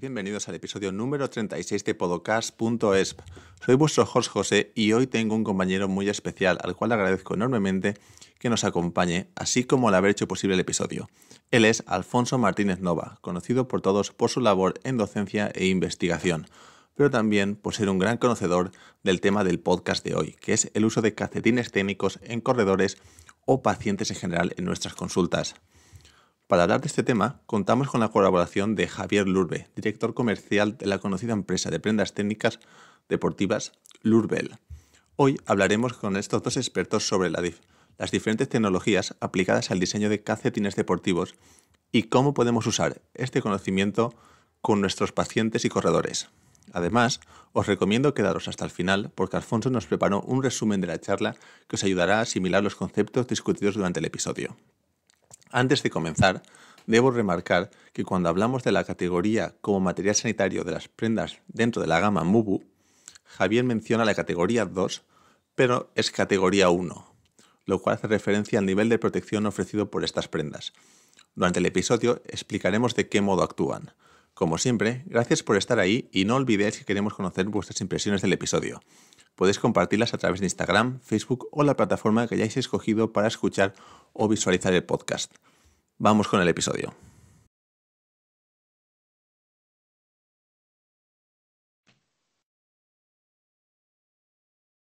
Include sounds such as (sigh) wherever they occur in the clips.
bienvenidos al episodio número 36 de podcast.esp. Soy vuestro Jorge José y hoy tengo un compañero muy especial al cual agradezco enormemente que nos acompañe, así como al haber hecho posible el episodio. Él es Alfonso Martínez Nova, conocido por todos por su labor en docencia e investigación, pero también por ser un gran conocedor del tema del podcast de hoy, que es el uso de cacetines técnicos en corredores o pacientes en general en nuestras consultas. Para hablar de este tema, contamos con la colaboración de Javier Lurbe, director comercial de la conocida empresa de prendas técnicas deportivas Lurbel. Hoy hablaremos con estos dos expertos sobre las diferentes tecnologías aplicadas al diseño de calcetines deportivos y cómo podemos usar este conocimiento con nuestros pacientes y corredores. Además, os recomiendo quedaros hasta el final porque Alfonso nos preparó un resumen de la charla que os ayudará a asimilar los conceptos discutidos durante el episodio. Antes de comenzar, debo remarcar que cuando hablamos de la categoría como material sanitario de las prendas dentro de la gama MUBU, Javier menciona la categoría 2, pero es categoría 1, lo cual hace referencia al nivel de protección ofrecido por estas prendas. Durante el episodio explicaremos de qué modo actúan. Como siempre, gracias por estar ahí y no olvidéis que queremos conocer vuestras impresiones del episodio. Podéis compartirlas a través de Instagram, Facebook o la plataforma que hayáis escogido para escuchar o visualizar el podcast. Vamos con el episodio.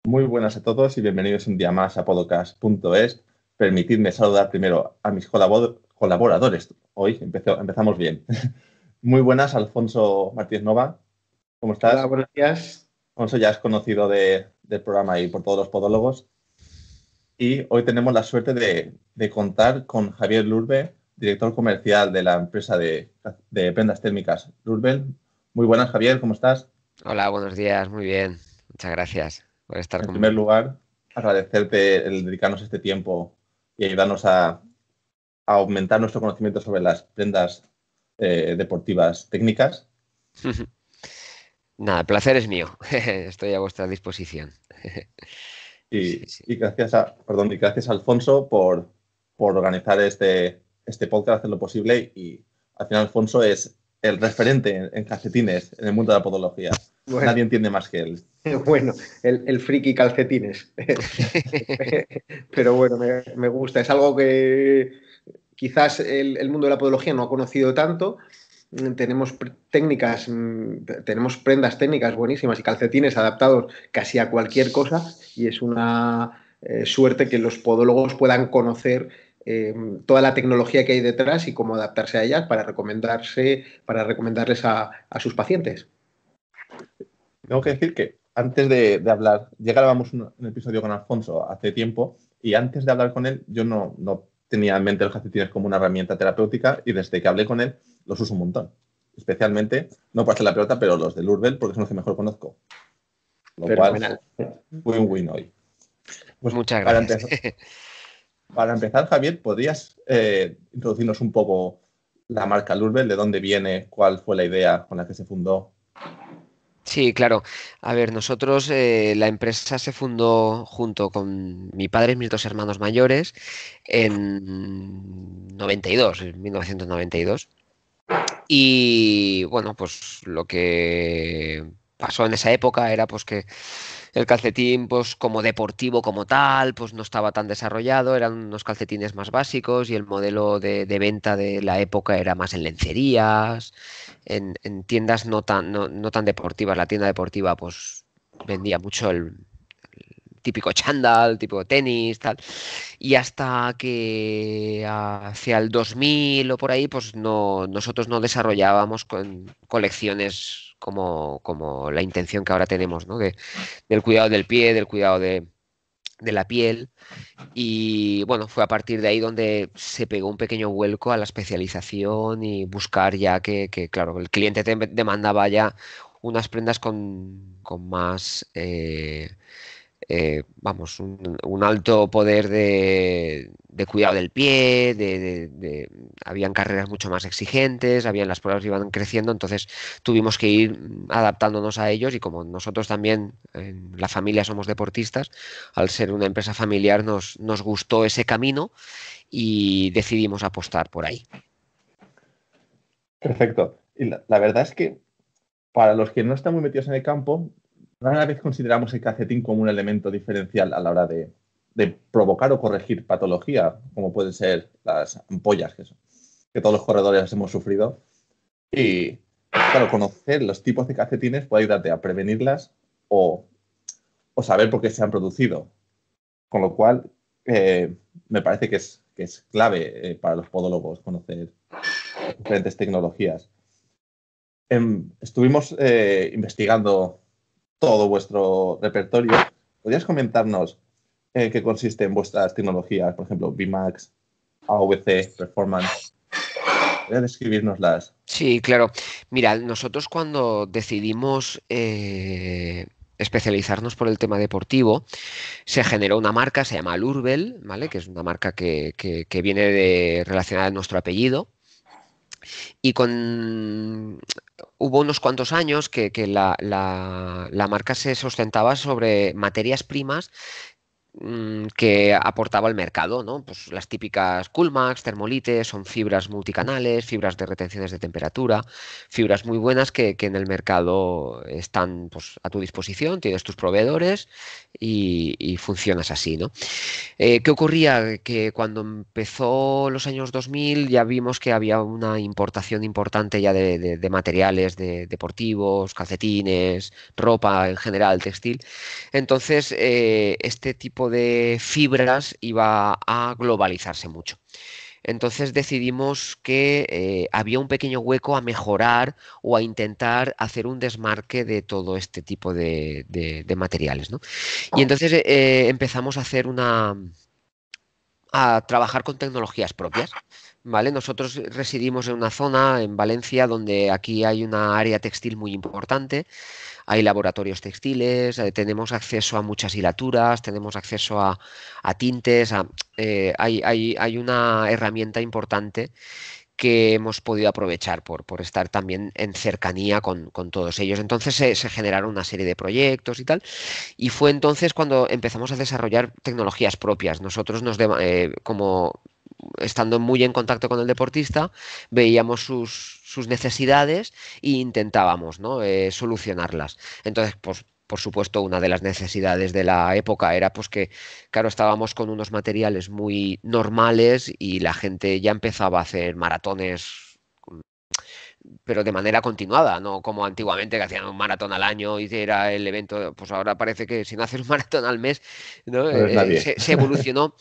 Muy buenas a todos y bienvenidos un día más a podocast.es. Permitidme saludar primero a mis colaboradores. Hoy empezamos bien. (laughs) Muy buenas, Alfonso Martínez Nova. ¿Cómo estás? Hola, buenos días. Alfonso ya es conocido del programa y por todos los podólogos. Y hoy tenemos la suerte de, de contar con Javier Lurbe, director comercial de la empresa de, prendas térmicas Rurbel. Muy buenas, Javier, ¿cómo estás? Hola, buenos días, muy bien. Muchas gracias por estar En primer lugar, agradecerte el dedicarnos este tiempo y ayudarnos a, aumentar nuestro conocimiento sobre las prendas eh, deportivas técnicas. (laughs) Nada, el placer es mío. (laughs) Estoy a vuestra disposición. (laughs) y, gracias a, perdón, y gracias Alfonso por organizar este, este podcast hacer lo posible y al final Alfonso es el referente en, calcetines en el mundo de la podología. Nadie entiende más que él. (laughs) Bueno, el, friki calcetines. (laughs) Pero bueno, me, gusta. Es algo que quizás el, mundo de la podología no ha conocido tanto, tenemos técnicas, mm, tenemos prendas técnicas buenísimas y calcetines adaptados casi a cualquier cosa y es una eh, suerte que los podólogos puedan conocer Em, toda la tecnología que hay detrás y cómo adaptarse a ellas para recomendarse, para recomendarles a, sus pacientes. Tengo que decir que antes de, hablar, llegábamos un, episodio con Alfonso hace tiempo y antes de hablar con él yo no, tenía en mente los calcetines como una herramienta terapéutica y desde que hablé con él los uso un montón. Especialmente, no para hacer la pelota, pero los del Urbel porque son los que mejor conozco. Lo cual, win-win hoy. Pues Muchas gracias. (laughs) Para empezar, Javier, ¿podrías eh, introducirnos un poco la marca Lurbel? ¿De dónde viene? ¿Cuál fue la idea con la que se fundó? Sí, claro. A ver, nosotros, eh, la empresa se fundó junto con mi padre y mis dos hermanos mayores en 92, en 1992. Y bueno, pues lo que pasó en esa época era pues que el calcetín pues como deportivo como tal pues no estaba tan desarrollado eran unos calcetines más básicos y el modelo de, venta de la época era más en lencerías en, tiendas no tan no, tan deportivas la tienda deportiva pues vendía mucho el, típico chándal, tipo tenis, tal. Y hasta que hacia el 2000 o por ahí, pues no, nosotros no desarrollábamos con colecciones como, como la intención que ahora tenemos, ¿no? De, del cuidado del pie, del cuidado de, de la piel y bueno, fue a partir de ahí donde se pegó un pequeño vuelco a la especialización y buscar ya que, que claro, el cliente demandaba ya unas prendas con, con más... Eh, eh, vamos, un, alto poder de, cuidado del pie, de, habían carreras mucho más exigentes, habían las pruebas iban creciendo, entonces tuvimos que ir adaptándonos a ellos y como nosotros también en la familia somos deportistas, al ser una empresa familiar nos, nos gustó ese camino y decidimos apostar por ahí. Perfecto. Y la verdad es que para los que no están muy metidos en el campo, una vez consideramos el calcetín como un elemento diferencial a la hora de, provocar o corregir patología, como pueden ser las ampollas, que, todos los corredores hemos sufrido. Y claro, conocer los tipos de calcetines puede ayudarte a prevenirlas o, saber por qué se han producido. Con lo cual, eh, me parece que es, que es clave eh, para los podólogos conocer diferentes tecnologías. Em, estuvimos eh, investigando todo vuestro repertorio, ¿podrías comentarnos eh, en qué consisten vuestras tecnologías? Por ejemplo, VMAX, AVC, Performance. ¿Podrías describirnoslas? Sí, claro. Mira, nosotros cuando decidimos eh, especializarnos por el tema deportivo, se generó una marca, se llama Lurbel, ¿vale? Que es una marca que, viene relacionada a nuestro apellido. Y con hubo unos cuantos años que, la, la, marca se sustentaba sobre materias primas Mm, que aportaba el mercado, ¿no? Pues las típicas Coolmax, Thermolite son fibras multicanales, fibras de retenciones de temperatura, fibras muy buenas que, en el mercado están pues, a tu disposición, tienes tus proveedores y, funcionas así, ¿no? Eh, ¿Qué ocurría? Que cuando empezó los años 2000 ya vimos que había una importación importante ya de, materiales de, deportivos, calcetines, ropa en general, textil. Entonces, eh, este tipo de de fibras iba a globalizarse mucho. Entonces decidimos que eh, había un pequeño hueco a mejorar o a intentar hacer un desmarque de todo este tipo de, materiales. Y entonces eh, eh, empezamos a hacer una a trabajar con tecnologías propias. ¿vale? Nosotros residimos en una zona, en Valencia, donde aquí hay una área textil muy importante, hay laboratorios textiles, eh, tenemos acceso a muchas hilaturas, tenemos acceso a, tintes, eh, hay, una herramienta importante que hemos podido aprovechar por, por estar también en cercanía con, todos ellos. Entonces se, generaron una serie de proyectos y tal, y fue entonces cuando empezamos a desarrollar tecnologías propias. Nosotros nos, eh, como estando muy en contacto con el deportista, veíamos sus, necesidades e intentábamos ¿no? Eh, solucionarlas. Entonces, pues, por supuesto, una de las necesidades de la época era pues que, claro, estábamos con unos materiales muy normales y la gente ya empezaba a hacer maratones pero de manera continuada, no como antiguamente que hacían un maratón al año y era el evento, pues ahora parece que si no haces un (laughs) maratón al mes, eh, se, evolucionó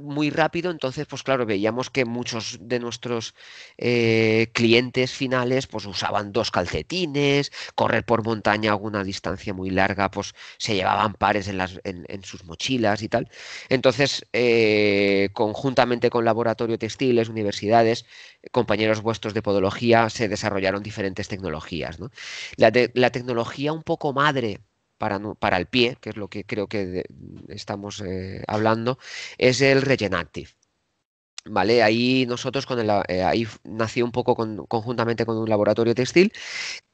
muy rápido, entonces pues claro, veíamos que muchos de nuestros eh, clientes finales pues usaban dos calcetines, correr por montaña alguna distancia muy larga, pues se llevaban pares en, las, en, sus mochilas y tal. Entonces, eh, conjuntamente con laboratorio textiles, universidades, compañeros vuestros de podología, se desarrolló desarrollaron diferentes tecnologías. La, la, tecnología un poco madre para, para, el pie, que es lo que creo que estamos eh, hablando, es el Regenactive. Vale, ahí nosotros con el, eh, ahí nació un poco conjuntamente con un laboratorio textil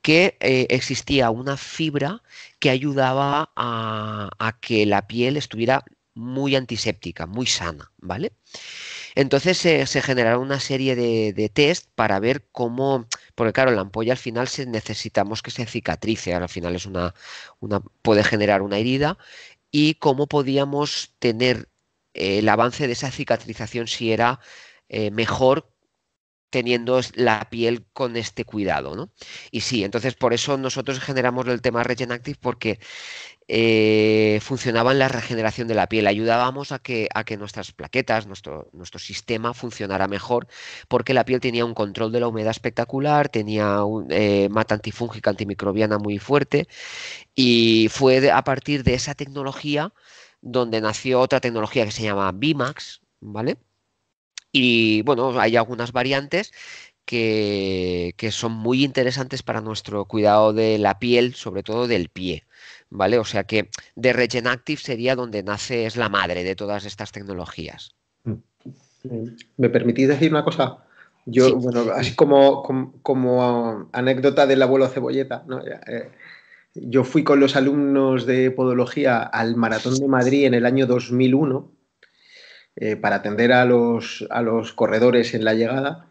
que eh, existía una fibra que ayudaba a, a que la piel estuviera muy antiséptica, muy sana, ¿vale? Entonces se generaron una serie de, test para ver cómo, porque claro, la ampolla al final se, necesitamos que se cicatrice, al final es una, puede generar una herida y cómo podíamos tener eh, el avance de esa cicatrización si era eh, mejor teniendo la piel con este cuidado, ¿no? Y sí, entonces por eso nosotros generamos el tema Regen porque eh, funcionaba en la regeneración de la piel, ayudábamos a que, a que nuestras plaquetas, nuestro, nuestro sistema funcionara mejor, porque la piel tenía un control de la humedad espectacular, tenía un, eh, mata antifúngica, antimicrobiana muy fuerte, y fue a partir de esa tecnología donde nació otra tecnología que se llama Bimax, ¿vale? Y bueno, hay algunas variantes que, que, son muy interesantes para nuestro cuidado de la piel, sobre todo del pie. ¿vale? O sea que de Regen Active sería donde nace, es la madre de todas estas tecnologías. Mm. ¿Me permitís decir una cosa? Yo, bueno, así como, anécdota del abuelo Cebolleta, eh, eh, yo fui con los alumnos de Podología al Maratón de Madrid en el año 2001 eh, para atender a los, a los corredores en la llegada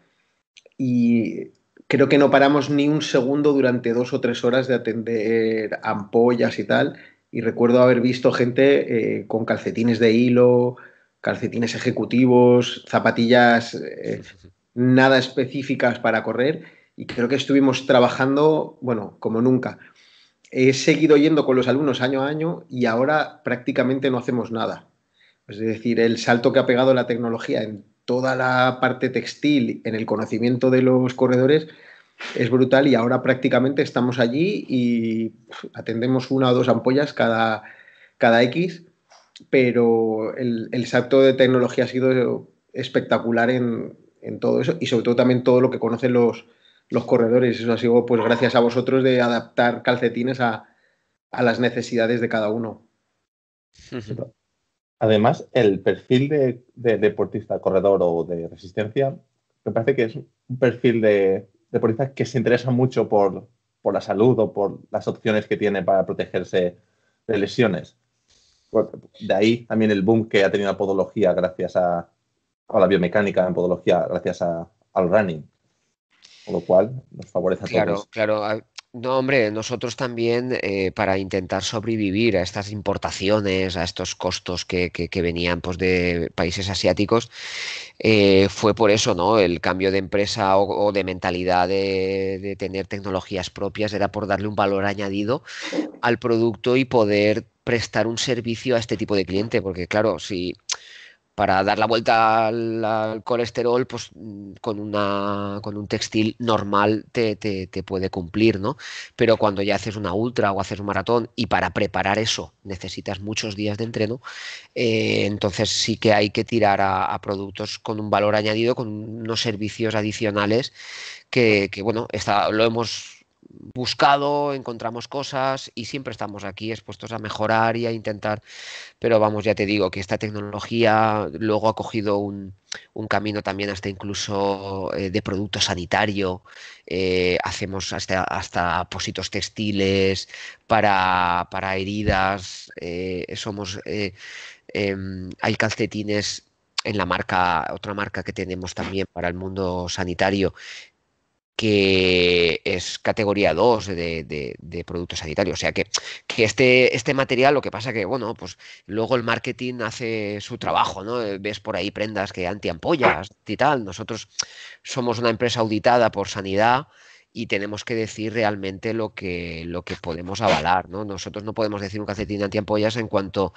y creo que no paramos ni un segundo durante dos o tres horas de atender ampollas y tal. Y recuerdo haber visto gente eh, con calcetines de hilo, calcetines ejecutivos, zapatillas eh, nada específicas para correr. Y creo que estuvimos trabajando, bueno, como nunca. He seguido yendo con los alumnos año a año y ahora prácticamente no hacemos nada. Es decir, el salto que ha pegado la tecnología en toda la parte textil en el conocimiento de los corredores es brutal y ahora prácticamente estamos allí y atendemos una o dos ampollas cada, cada X, pero el, el salto de tecnología ha sido espectacular en, todo eso y sobre todo también todo lo que conocen los, los corredores. Eso ha sido pues gracias a vosotros de adaptar calcetines a, las necesidades de cada uno. (laughs) Además, el perfil de, deportista corredor o de resistencia, me parece que es un perfil de deportista que se interesa mucho por, por la salud o por las opciones que tiene para protegerse de lesiones. De ahí también el boom que ha tenido la podología gracias a, a la biomecánica, en podología gracias al running. Con lo cual nos favorece a claro, todos. Claro, no, hombre, nosotros también eh, para intentar sobrevivir a estas importaciones, a estos costos que, venían pues, de países asiáticos, eh, fue por eso, ¿no? El cambio de empresa o, de mentalidad de, de, tener tecnologías propias era por darle un valor añadido al producto y poder prestar un servicio a este tipo de cliente, porque claro, si para dar la vuelta al, colesterol, pues mm, con, una, con un textil normal te, te, te, puede cumplir, ¿no? Pero cuando ya haces una ultra o haces un maratón y para preparar eso necesitas muchos días de entreno, eh, entonces sí que hay que tirar a, a, productos con un valor añadido, con unos servicios adicionales que, que bueno, está, lo hemos buscado, encontramos cosas y siempre estamos aquí expuestos a mejorar y a intentar. Pero vamos, ya te digo que esta tecnología luego ha cogido un, camino también hasta incluso eh, de producto sanitario. Eh, hacemos hasta, hasta positos textiles para, heridas. Eh, somos. Em, hay calcetines en la marca, otra marca que tenemos también para el mundo sanitario, que es categoría 2 de, de, sanitarios, producto O sea que, que, este, este material, lo que pasa que, bueno, pues luego el marketing hace su trabajo, ¿no? Eh, ves por ahí prendas que antiampollas y tal. Nosotros somos una empresa auditada por sanidad y tenemos que decir realmente lo que, lo que podemos avalar, ¿no? Nosotros no podemos decir un calcetín antiampollas en cuanto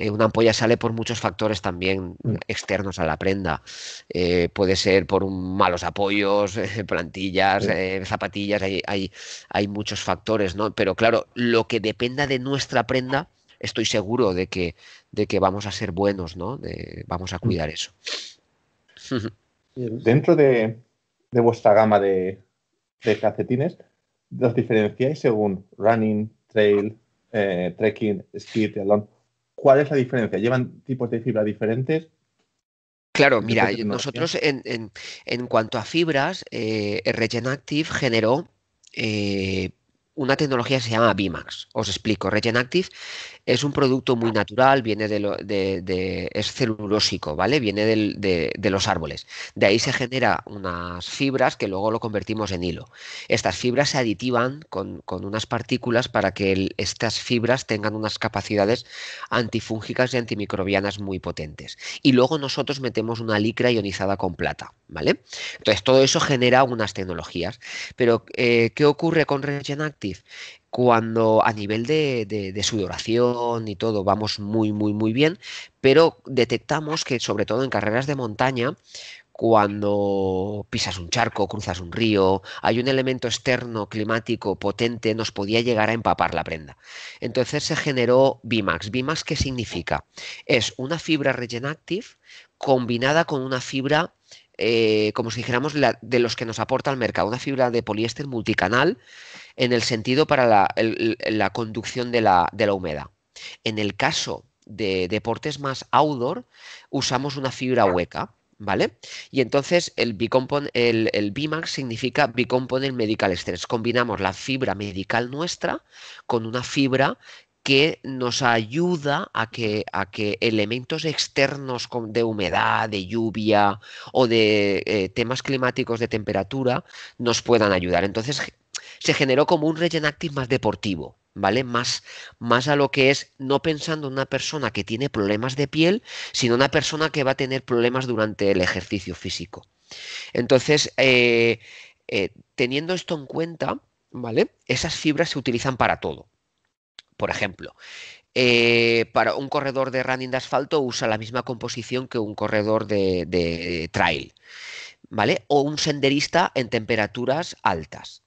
eh, una ampolla sale por muchos factores también mm. externos a la prenda. Eh, puede ser por malos apoyos, (laughs) plantillas, eh, zapatillas, hay, muchos factores, ¿no? Pero claro, lo que dependa de nuestra prenda, estoy seguro de que, de que vamos a ser buenos, ¿no? vamos a mm. cuidar eso. (laughs) Dentro de, vuestra gama de, calcetines, ¿los diferenciáis según running, trail, trekking, speed, along? ¿Cuál es la diferencia? ¿Llevan tipos de fibra diferentes? Claro, mira, nosotros en, cuanto a fibras, eh, eh Active generó eh, una tecnología que se llama Bimax. Os explico, RegenActive. Es un producto muy natural, viene de, es celulósico, ¿vale? Viene de, los árboles. De ahí se genera unas fibras que luego lo convertimos en hilo. Estas fibras se aditivan con, unas partículas para que estas fibras tengan unas capacidades antifúngicas y antimicrobianas muy potentes. Y luego nosotros metemos una licra ionizada con plata, ¿vale? Entonces todo eso genera unas tecnologías. Pero eh, ¿qué ocurre con RegenActive? cuando a nivel de, de, sudoración y todo vamos muy, muy, muy bien, pero detectamos que sobre todo en carreras de montaña, cuando pisas un charco, cruzas un río, hay un elemento externo climático potente, nos podía llegar a empapar la prenda. Entonces se generó Bimax. ¿Bimax qué significa? Es una fibra Regen combinada con una fibra eh, como si dijéramos, de los que nos aporta el mercado, una fibra de poliéster multicanal en el sentido para la, conducción de la, humedad. En el caso de deportes más outdoor, usamos una fibra hueca. ¿vale? Y entonces el, el, el BIMAX significa Bicomponent Medical Stress. Combinamos la fibra medical nuestra con una fibra que nos ayuda a que, a que elementos externos de humedad, de lluvia o de eh, temas climáticos de temperatura nos puedan ayudar. Entonces se generó como un Regen Active más deportivo. ¿Vale? Más, más a lo que es no pensando en una persona que tiene problemas de piel, sino una persona que va a tener problemas durante el ejercicio físico. Entonces, eh, eh, teniendo esto en cuenta, ¿vale? Esas fibras se utilizan para todo. Por ejemplo, eh, para un corredor de running de asfalto usa la misma composición que un corredor de, trail, ¿vale? O un senderista en temperaturas altas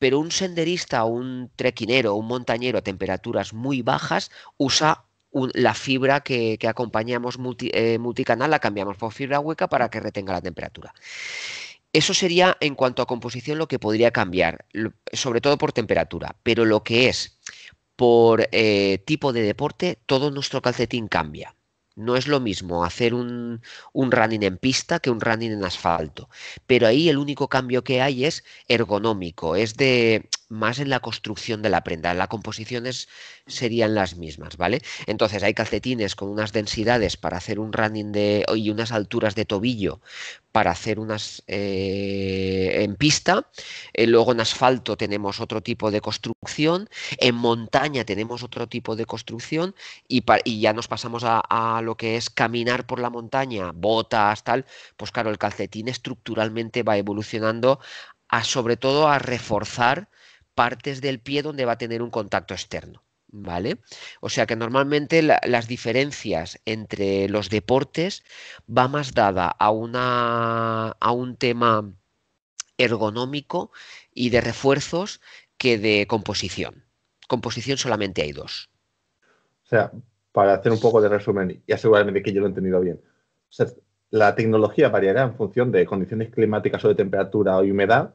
pero un senderista, o un trequinero, un montañero a temperaturas muy bajas usa la fibra que, acompañamos eh, multicanal, la cambiamos por fibra hueca para que retenga la temperatura. Eso sería en cuanto a composición lo que podría cambiar, sobre todo por temperatura, pero lo que es por eh, tipo de deporte, todo nuestro calcetín cambia. No es lo mismo hacer un, un, running en pista que un running en asfalto. Pero ahí el único cambio que hay es ergonómico, es de, más en la construcción de la prenda. Las composiciones serían las mismas, ¿vale? Entonces hay calcetines con unas densidades para hacer un running de, y unas alturas de tobillo para hacer unas eh, en pista. Eh, luego en asfalto tenemos otro tipo de construcción. En montaña tenemos otro tipo de construcción. Y, ya nos pasamos a, a, lo que es caminar por la montaña, botas, tal. Pues claro, el calcetín estructuralmente va evolucionando a sobre todo a reforzar partes del pie donde va a tener un contacto externo. ¿Vale? O sea que normalmente las diferencias entre los deportes va más dada a, una, a un tema ergonómico y de refuerzos que de composición. Composición solamente hay dos. O sea, para hacer un poco de resumen, y asegurarme que yo lo he entendido bien, la tecnología variará en función de condiciones climáticas o de temperatura o humedad,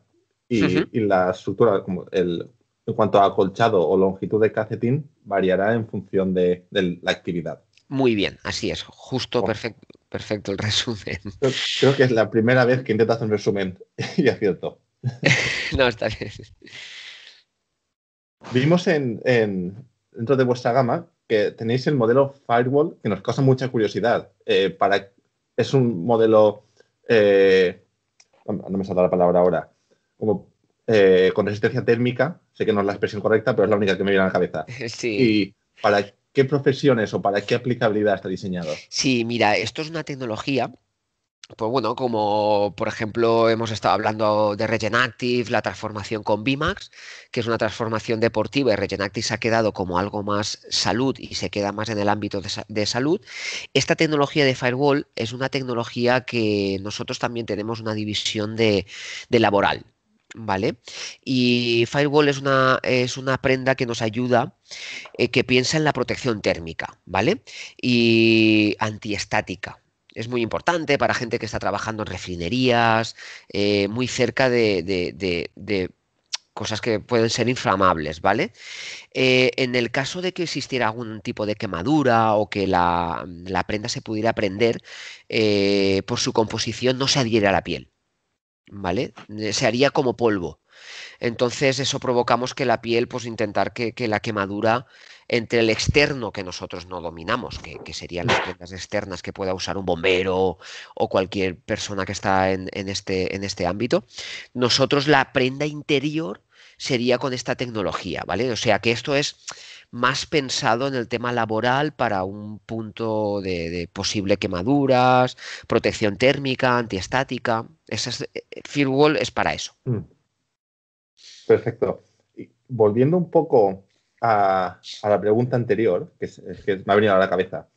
y, la estructura, como el, en cuanto a acolchado o longitud de calcetín, variará en función de, la actividad. Muy bien, así es, justo, oh. perfecto, el resumen. (laughs) Creo, que es la primera vez que intentas un resumen (laughs) y acierto. (laughs) no, está bien. Vimos en, dentro de vuestra gama que tenéis el modelo Firewall que nos causa mucha curiosidad. Eh, para, es un modelo, eh, no me salta la palabra ahora, como eh, con resistencia térmica, sé que no es la expresión correcta, pero es la única que me viene a la cabeza. (laughs) Y para qué profesiones o para qué aplicabilidad está diseñado. Sí, mira, esto es una tecnología pues bueno, como por ejemplo hemos estado hablando de Regenactive, la transformación con Bimax, que es una transformación deportiva y Regenactive se ha quedado como algo más salud y se queda más en el ámbito de, salud. Esta tecnología de Firewall es una tecnología que nosotros también tenemos una división de laboral. ¿vale? Y Firewall es una, es una prenda que nos ayuda, eh, que piensa en la protección térmica, ¿vale? Y antiestática. Es muy importante para gente que está trabajando en refinerías, eh, muy cerca de, cosas que pueden ser inflamables, ¿vale? Eh, en el caso de que existiera algún tipo de quemadura o que la, la prenda se pudiera prender, por su composición no se adhiere a la piel. ¿vale? Eh, se haría como polvo. Entonces eso provocamos que la piel, pues intentar que, la quemadura entre el externo que nosotros no dominamos, que, serían las prendas externas que pueda usar un bombero o cualquier persona que está en, este, en este ámbito, nosotros la prenda interior sería con esta tecnología, ¿vale? O sea que esto es más pensado en el tema laboral para un punto de, posible quemaduras, protección térmica, antiestática. ese eh, eh, firewall es para eso. Mm. Perfecto. volviendo un poco a, la pregunta anterior, que, me ha venido a la cabeza,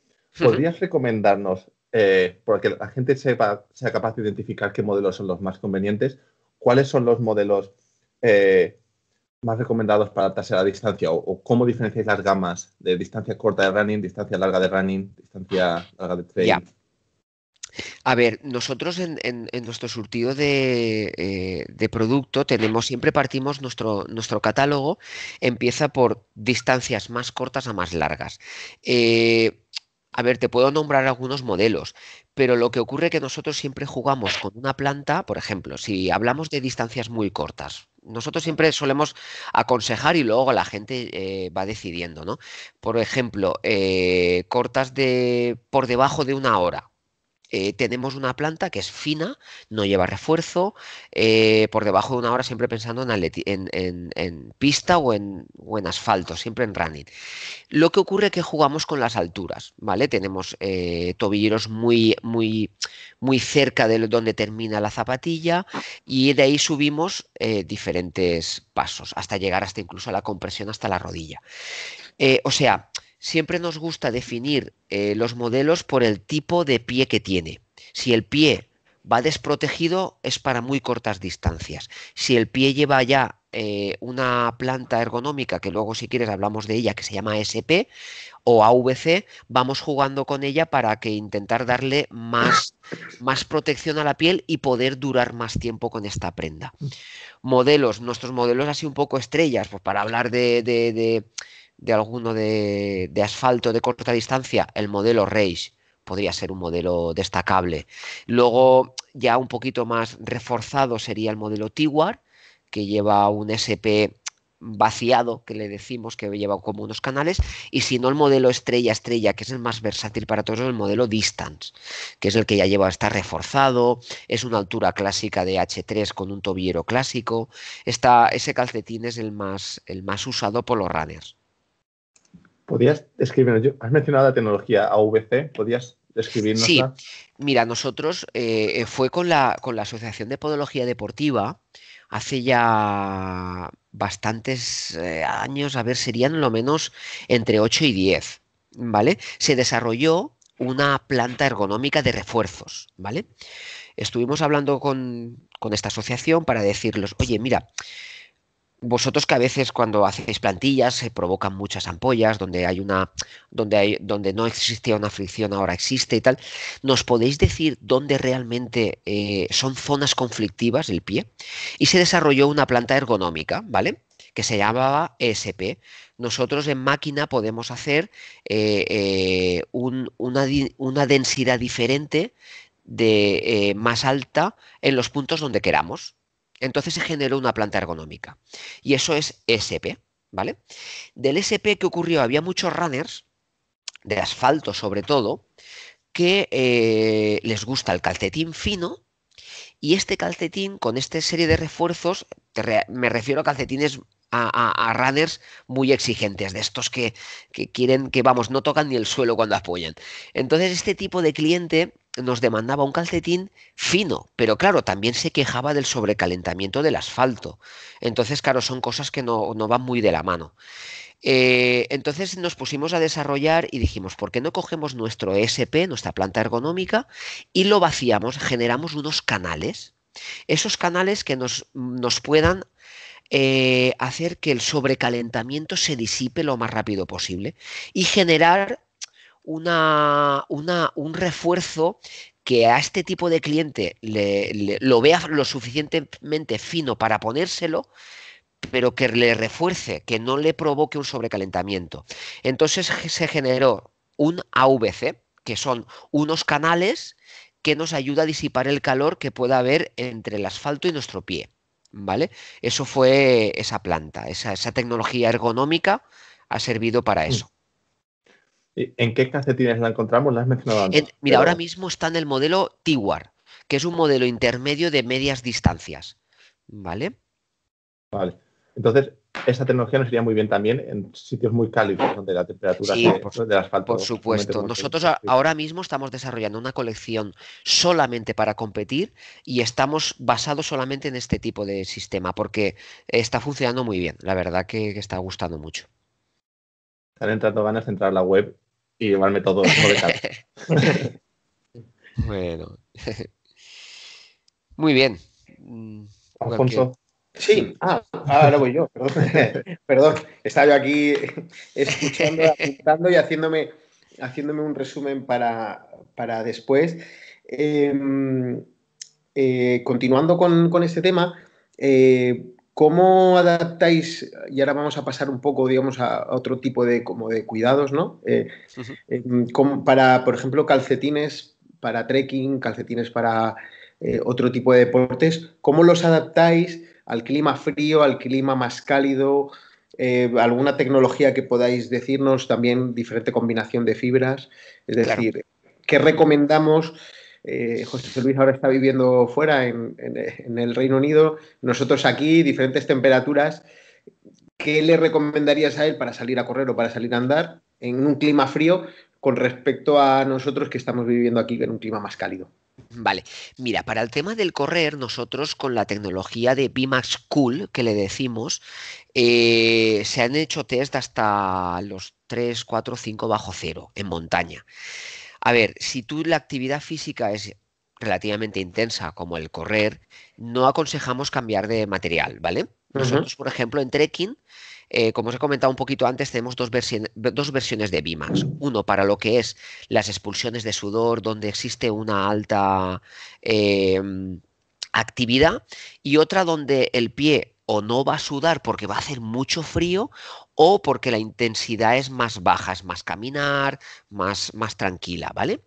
¿podrías recomendarnos, eh, para que la gente sepa, sea capaz de identificar qué modelos son los más convenientes, cuáles son los modelos más recomendados para tasa a distancia o, cómo diferenciáis las gamas de distancia corta de running, distancia larga de running, distancia larga de trail? A ver, nosotros en, nuestro surtido eh, de, producto tenemos, siempre partimos nuestro, nuestro catálogo, empieza por distancias más cortas a más largas. Eh, a ver, te puedo nombrar algunos modelos, pero lo que ocurre es que nosotros siempre jugamos con una planta, por ejemplo, si hablamos de distancias muy cortas, nosotros siempre solemos aconsejar y luego la gente eh, va decidiendo, ¿no? Por ejemplo, eh, cortas de por debajo de una hora, eh, tenemos una planta que es fina, no lleva refuerzo, eh, por debajo de una hora siempre pensando en, pista o, en, asfalto, siempre en running. Lo que ocurre es que jugamos con las alturas, ¿vale? Tenemos eh, tobilleros muy, muy, muy cerca de donde termina la zapatilla y de ahí subimos diferentes pasos, hasta llegar hasta incluso a la compresión hasta la rodilla. o sea, siempre nos gusta definir eh, los modelos por el tipo de pie que tiene. Si el pie va desprotegido es para muy cortas distancias. Si el pie lleva ya eh, una planta ergonómica, que luego si quieres hablamos de ella, que se llama SP o AVC, vamos jugando con ella para que intentar darle más, más protección a la piel y poder durar más tiempo con esta prenda. Mm. Modelos, nuestros modelos así un poco estrellas, pues para hablar de de alguno de, asfalto de corta distancia, el modelo Race podría ser un modelo destacable. Luego, ya un poquito más reforzado sería el modelo Tiguar, que lleva un SP vaciado que le decimos que lleva como unos canales y si no el modelo estrella estrella que es el más versátil para todos el modelo distance que es el que ya lleva está reforzado es una altura clásica de H3 con un tobillero clásico está ese calcetín es el más el más usado por los runners ¿Podías escribirnos? has mencionado la tecnología AVC, ¿podías escribirnos? Sí, mira, nosotros eh, eh, fue con la, con la Asociación de Podología Deportiva hace ya bastantes eh, años, a ver, serían lo menos entre 8 y 10, ¿vale? Se desarrolló una planta ergonómica de refuerzos, ¿vale? Estuvimos hablando con, con esta asociación para decirles, oye, mira, vosotros que a veces cuando hacéis plantillas se provocan muchas ampollas, donde hay una, donde hay, donde no existía una fricción, ahora existe y tal, ¿nos podéis decir dónde realmente eh, son zonas conflictivas el pie? Y se desarrolló una planta ergonómica, ¿vale? que se llamaba ESP. Nosotros en máquina podemos hacer eh, eh, una, densidad diferente de más alta en los puntos donde queramos. Entonces se generó una planta ergonómica. Y eso es SP, ¿vale? Del SP que ocurrió, había muchos runners, de asfalto sobre todo, que eh, les gusta el calcetín fino y este calcetín con esta serie de refuerzos, me refiero a calcetines a, runners muy exigentes, de estos que, que quieren que, vamos, no tocan ni el suelo cuando apoyan. Entonces este tipo de cliente nos demandaba un calcetín fino, pero claro, también se quejaba del sobrecalentamiento del asfalto. Entonces, claro, son cosas que no, van muy de la mano. Eh, entonces nos pusimos a desarrollar y dijimos, ¿por qué no cogemos nuestro ESP, nuestra planta ergonómica, y lo vaciamos, generamos unos canales? Esos canales que nos, nos puedan eh, hacer que el sobrecalentamiento se disipe lo más rápido posible y generar una, una, un refuerzo que a este tipo de cliente le, lo vea lo suficientemente fino para ponérselo, pero que le refuerce, que no le provoque un sobrecalentamiento. Entonces se generó un AVC, que son unos canales que nos ayuda a disipar el calor que pueda haber entre el asfalto y nuestro pie. ¿Vale? Eso fue esa planta, esa, esa tecnología ergonómica ha servido para mm. eso. ¿En qué calcetines la encontramos? La has mencionado antes. mira, ahora mismo está en el modelo Tiwar, que es un modelo intermedio de medias distancias. ¿Vale? Vale. Entonces, esta tecnología nos iría muy bien también en sitios muy cálidos donde la temperatura sí, por, asfalto. Por supuesto. Nosotros ahora mismo estamos desarrollando una colección solamente para competir y estamos basados solamente en este tipo de sistema porque está funcionando muy bien. La verdad que, está gustando mucho. Están entrando ganas de entrar a la web y llevarme todo el (laughs) Bueno. Muy bien. Mm, Alfonso. Sí, ah, ahora voy yo, perdón. (laughs) perdón, estaba yo aquí escuchando, apuntando y haciéndome, haciéndome un resumen para, para después. Em, eh, continuando con, con, este tema, eh, ¿Cómo adaptáis, y ahora vamos a pasar un poco, digamos, a otro tipo de, como de cuidados, ¿no? Eh, em, para, por ejemplo, calcetines para trekking, calcetines para eh, otro tipo de deportes, ¿cómo los adaptáis al clima frío, al clima más cálido? Eh, ¿Alguna tecnología que podáis decirnos? También diferente combinación de fibras. Es decir, ¿qué recomendamos? Eh, José Luis ahora está viviendo fuera en, el Reino Unido, nosotros aquí, diferentes temperaturas. ¿Qué le recomendarías a él para salir a correr o para salir a andar en un clima frío con respecto a nosotros que estamos viviendo aquí en un clima más cálido? Vale, mira, para el tema del correr, nosotros con la tecnología de Bimax Cool, que le decimos, eh, se han hecho test hasta los 3, 4, 5 bajo cero en montaña. A ver, si tú la actividad física es relativamente intensa, como el correr, no aconsejamos cambiar de material, ¿vale? Nosotros, por ejemplo, en trekking, eh, como os he comentado un poquito antes, tenemos dos, versiones de Bimax. Uno para lo que es las expulsiones de sudor, donde existe una alta em, actividad, y otra donde el pie o no va a sudar porque va a hacer mucho frío o porque la intensidad es más baja, es más caminar, más, más tranquila, ¿vale?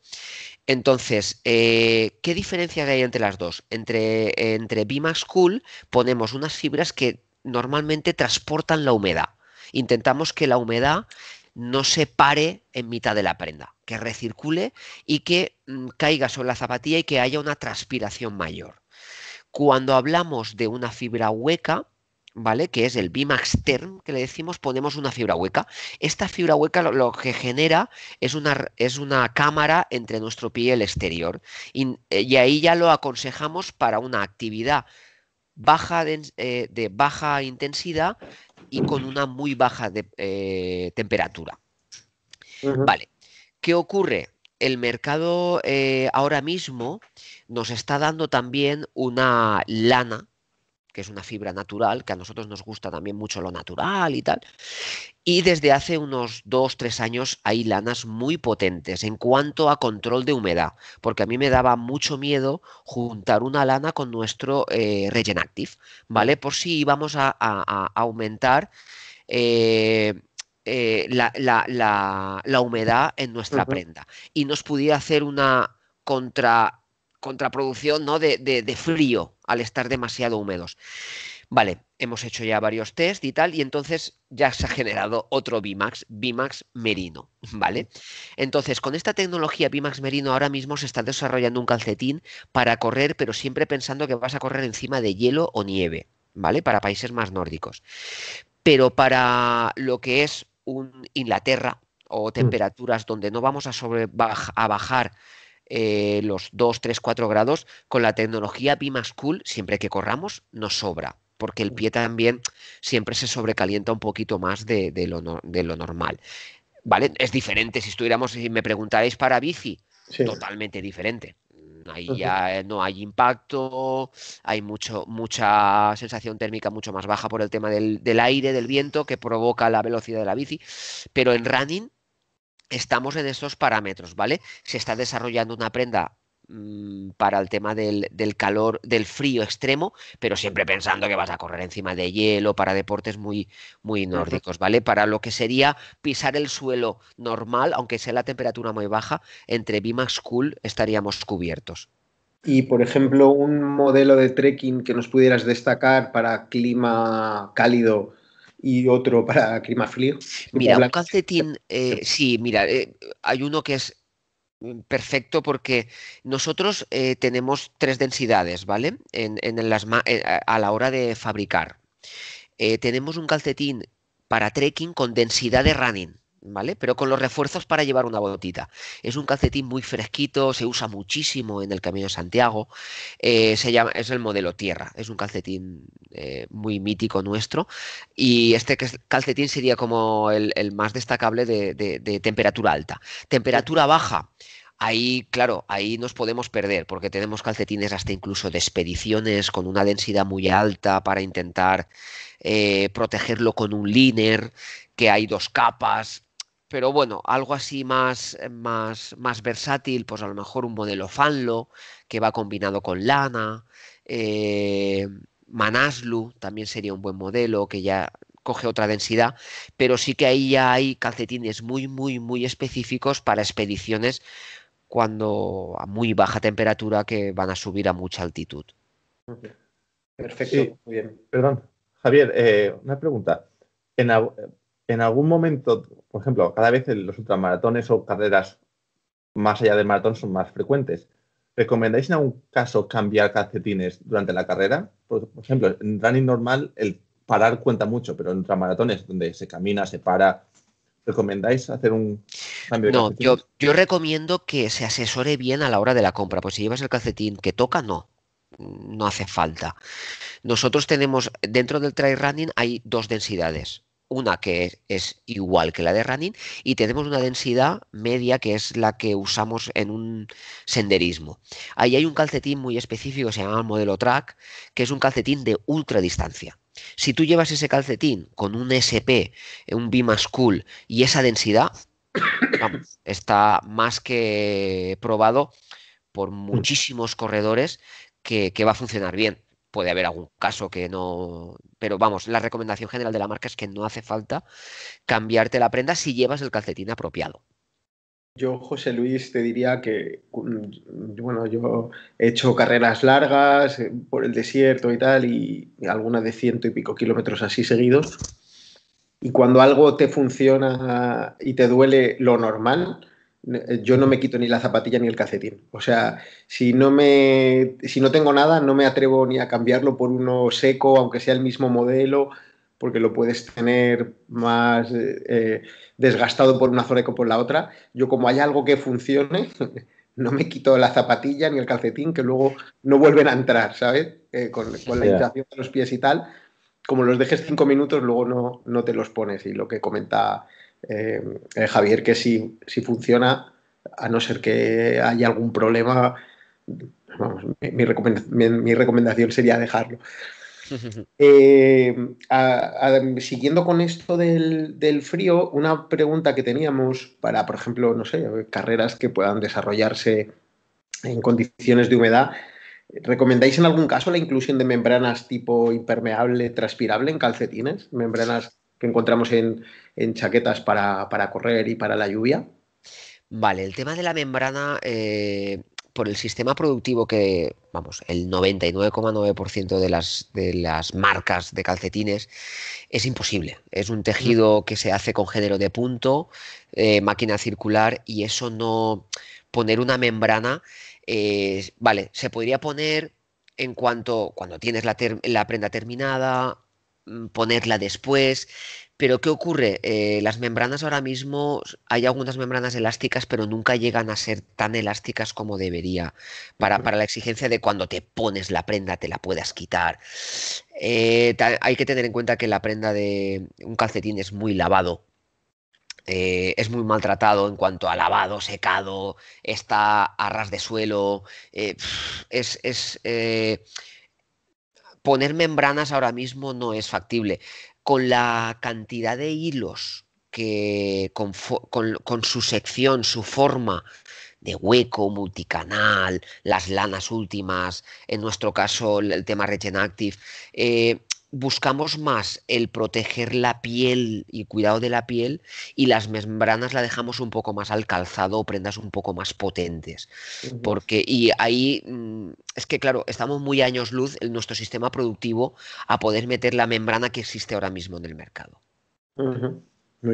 Entonces, eh, ¿qué diferencia hay entre las dos? Entre, entre Bimax Cool ponemos unas fibras que normalmente transportan la humedad. Intentamos que la humedad no se pare en mitad de la prenda, que recircule y que mm, caiga sobre la zapatilla y que haya una transpiración mayor. Cuando hablamos de una fibra hueca, ¿vale? Que es el Bimax Term, que le decimos, ponemos una fibra hueca. Esta fibra hueca lo, que genera es una, es una, cámara entre nuestro pie y el exterior. Eh, y, ahí ya lo aconsejamos para una actividad baja eh, de, baja intensidad y con una muy baja eh, temperatura. Vale. ¿Qué ocurre? El mercado ahora mismo nos está dando también una lana, que es una fibra natural, que a nosotros nos gusta también mucho lo natural y tal. Y desde hace unos dos, tres años hay lanas muy potentes en cuanto a control de humedad, porque a mí me daba mucho miedo juntar una lana con nuestro eh, Regen Active, ¿vale? Por si íbamos a, aumentar. Eh, eh, la, humedad en nuestra prenda y nos pudiera hacer una contra contraproducción ¿no? de, frío al estar demasiado húmedos. Vale, hemos hecho ya varios test y tal, y entonces ya se ha generado otro Bimax, Bimax Merino, ¿vale? Entonces, con esta tecnología Bimax Merino ahora mismo se está desarrollando un calcetín para correr, pero siempre pensando que vas a correr encima de hielo o nieve, ¿vale? Para países más nórdicos. Pero para lo que es un Inglaterra o mm. temperaturas donde no vamos a, sobre, a bajar eh, los 2, 3, 4 grados, con la tecnología pi Cool, siempre que corramos, nos sobra, porque el pie también siempre se sobrecalienta un poquito más de, lo, normal. ¿Vale? Es diferente si estuviéramos, y me preguntarais para bici, totalmente diferente. Ahí ya eh, no hay impacto, hay mucho, mucha sensación térmica mucho más baja por el tema del, del aire, del viento que provoca la velocidad de la bici, pero en running estamos en estos parámetros, ¿vale? Se está desarrollando una prenda mm, para el tema del, calor, del frío extremo, pero siempre pensando que vas a correr encima de hielo para deportes muy, muy nórdicos, ¿vale? Para lo que sería pisar el suelo normal, aunque sea la temperatura muy baja, entre Bimax Cool estaríamos cubiertos. Y, por ejemplo, un modelo de trekking que nos pudieras destacar para clima cálido y otro para clima-frío. Mira, un calcetín, eh, sí, mira, eh, hay uno que es mm, perfecto porque nosotros eh, tenemos tres densidades, ¿vale? En, en las a la hora de fabricar. tenemos un calcetín para trekking con densidad de running. ¿vale? Pero con los refuerzos para llevar una botita. Es un calcetín muy fresquito, se usa muchísimo en el Camino de Santiago. Eh, se llama, es el modelo tierra, es un calcetín eh, muy mítico nuestro. Y este calcetín sería como el, más destacable de, temperatura alta. Temperatura baja ahí, claro, ahí nos podemos perder, porque tenemos calcetines hasta incluso de expediciones con una densidad muy alta para intentar eh, protegerlo con un liner, que hay dos capas pero bueno, algo así más, eh, más, más versátil, pues a lo mejor un modelo Fanlo que va combinado con lana, eh, Manaslu también sería un buen modelo que ya coge otra densidad, pero sí que ahí ya hay calcetines muy, muy, muy específicos para expediciones cuando a muy baja temperatura que van a subir a mucha altitud. Perfecto, eh, muy bien. Perdón, Javier, una pregunta. En, en algún momento, por ejemplo, cada vez los ultramaratones o carreras más allá del maratón son más frecuentes. ¿Recomendáis en algún caso cambiar calcetines durante la carrera? por ejemplo, en running normal el parar cuenta mucho, pero en ultramaratones donde se camina, se para, ¿Recomendáis hacer un cambio de No, yo, recomiendo que se asesore bien a la hora de la compra. Pues si llevas el calcetín que toca, no. No hace falta. Nosotros tenemos, dentro del trail running hay dos densidades una que es igual que la de running y tenemos una densidad media que es la que usamos en un senderismo. Ahí hay un calcetín muy específico, se llama modelo track, que es un calcetín de ultra distancia. Si tú llevas ese calcetín con un SP, un más cool y esa densidad, (coughs) está más que probado por mm. muchísimos corredores que va a funcionar bien puede haber algún caso que no. Pero vamos, la recomendación general de la marca es que no hace falta cambiarte la prenda si llevas el calcetín apropiado. Yo, José Luis, te diría que, mm, bueno, yo he hecho carreras largas eh, por el desierto y tal, y algunas de ciento y pico kilómetros así seguidos. Y cuando algo te funciona y te duele lo normal, eh, yo no me quito ni la zapatilla ni el calcetín. O sea, si no, me, si no tengo nada, no me atrevo ni a cambiarlo por uno seco, aunque sea el mismo modelo, porque lo puedes tener más eh, desgastado por una zona que por la otra. Yo como hay algo que funcione, (laughs) no me quito la zapatilla ni el calcetín, que luego no vuelven a entrar, ¿sabes? Eh, con, la hinchación de los pies y tal. Como los dejes cinco minutos, luego no, no te los pones. Y lo que comenta eh, eh, Javier que si funciona, a no ser que haya algún problema, mi, recomendación, sería dejarlo. (laughs) Eh, siguiendo con esto del, del, frío, una pregunta que teníamos para, por ejemplo, no sé, carreras que puedan desarrollarse en condiciones de humedad, ¿recomendáis en algún caso la inclusión de membranas tipo impermeable, transpirable en calcetines? Membranas que encontramos en, chaquetas para, correr y para la lluvia? Vale, el tema de la membrana, eh, por el sistema productivo que, vamos, el 99,9% de las, marcas de calcetines es imposible. Es un tejido mm. que se hace con género de punto, eh, máquina circular, y eso no poner una membrana, eh, vale, se podría poner en cuanto cuando tienes la prenda terminada, Mm, ponerla después. Pero ¿qué ocurre? Eh, las membranas ahora mismo, hay algunas membranas elásticas, pero nunca llegan a ser tan elásticas como debería, para, para la exigencia de cuando te pones la prenda te la puedas quitar. Eh, hay que tener en cuenta que la prenda de un calcetín es muy lavado. Eh, es muy maltratado en cuanto a lavado, secado, está a ras de suelo, es, es poner membranas ahora mismo no es factible. Con la cantidad de hilos que con, su sección, su forma de hueco, multicanal, las lanas últimas, en nuestro caso el, tema Regen Active, eh, buscamos más el proteger la piel y cuidado de la piel y las membranas la dejamos un poco más al calzado o prendas un poco más potentes. Porque, y ahí mm, es que claro, estamos muy años luz en nuestro sistema productivo a poder meter la membrana que existe ahora mismo en el mercado. Muy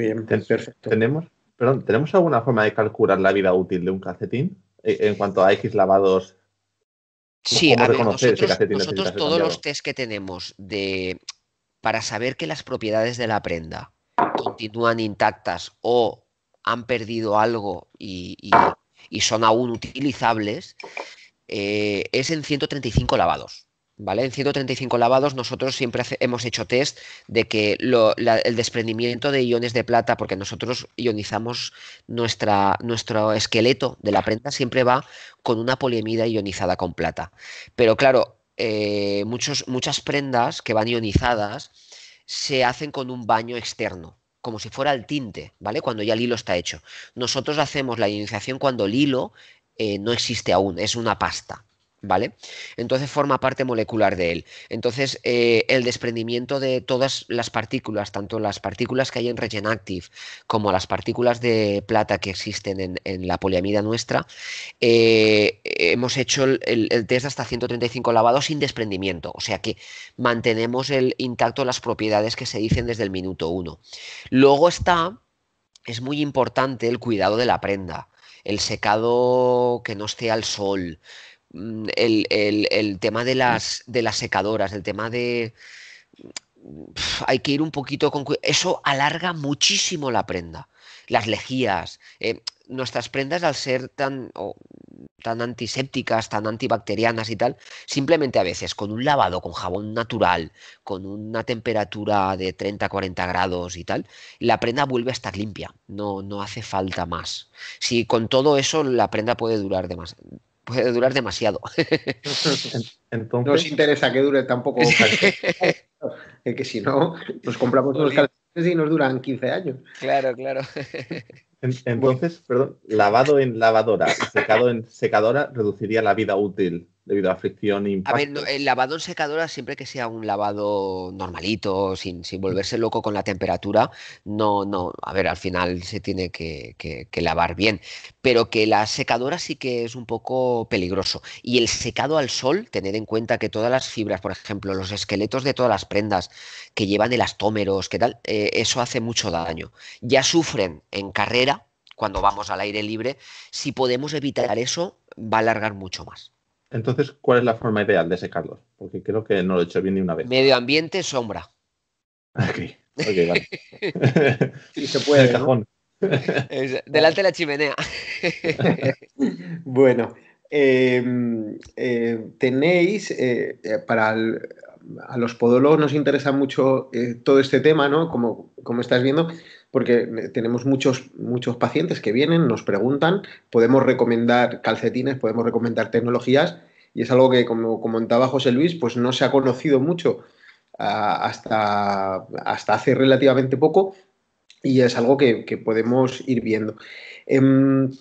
bien, pues, perfecto. ¿Tenemos, perdón, ¿Tenemos alguna forma de calcular la vida útil de un calcetín eh, en cuanto a X lavados Sí, a ver, nosotros, todos los test que tenemos de, para saber que las propiedades de la prenda continúan intactas o han perdido algo y, son aún utilizables, eh, es en 135 lavados. ¿Vale? En 135 lavados nosotros siempre hemos hecho test de que el desprendimiento de iones de plata, porque nosotros ionizamos nuestra, nuestro esqueleto de la prenda, siempre va con una poliemida ionizada con plata. Pero claro, eh, muchas prendas que van ionizadas se hacen con un baño externo como si fuera el tinte, ¿vale? Cuando ya el hilo está hecho. Nosotros hacemos la ionización cuando el hilo eh, no existe aún, es una pasta. ¿vale? Entonces forma parte molecular de él. Entonces eh, el desprendimiento de todas las partículas, tanto las partículas que hay en Regen Active como las partículas de plata que existen en, la poliamida nuestra, eh, hemos hecho el, el, test hasta 135 lavados sin desprendimiento, o sea que mantenemos el intacto las propiedades que se dicen desde el minuto 1. Luego está, es muy importante el cuidado de la prenda el secado que no esté al sol, Mm, el, tema de las, de las secadoras, el tema de hay que ir un poquito con Eso alarga muchísimo la prenda. Las lejías. Eh, nuestras prendas, al ser tan, tan antisépticas, tan antibacterianas y tal, simplemente a veces con un lavado, con jabón natural, con una temperatura de 30-40 grados y tal, la prenda vuelve a estar limpia. No, no hace falta más. Si con todo eso la prenda puede durar demasiado puede durar demasiado. Entonces, nos interesa que dure tampoco (laughs) es que si no, nos compramos unos calcetines y nos duran 15 años. Claro, claro. Entonces, perdón, lavado en lavadora, secado en secadora, reduciría la vida útil debido a fricción impacto. A ver, el lavado en secadora, siempre que sea un lavado normalito, sin, volverse loco con la temperatura, no, no, a ver, al final se tiene que, lavar bien, pero que la secadora sí que es un poco peligroso. Y el secado al sol, tener en cuenta que todas las fibras, por ejemplo, los esqueletos de todas las prendas que llevan elastómeros, que tal, eh, eso hace mucho daño. Ya sufren en carrera, cuando vamos al aire libre, si podemos evitar eso, va a alargar mucho más. Entonces, ¿cuál es la forma ideal de secarlos? Porque creo que no lo he hecho bien ni una vez. Medio ambiente, sombra. Ok, ok, vale. y (laughs) se puede. cajón. Delante de la chimenea. (laughs) bueno, em, eh, tenéis eh, eh, para a los podólogos nos interesa mucho todo este tema, ¿no? Como, como estás viendo, porque tenemos muchos, muchos pacientes que vienen, nos preguntan, podemos recomendar calcetines, podemos recomendar tecnologías y es algo que, como comentaba José Luis, pues no se ha conocido mucho ah, hasta, hasta hace relativamente poco y es algo que, podemos ir viendo. Em,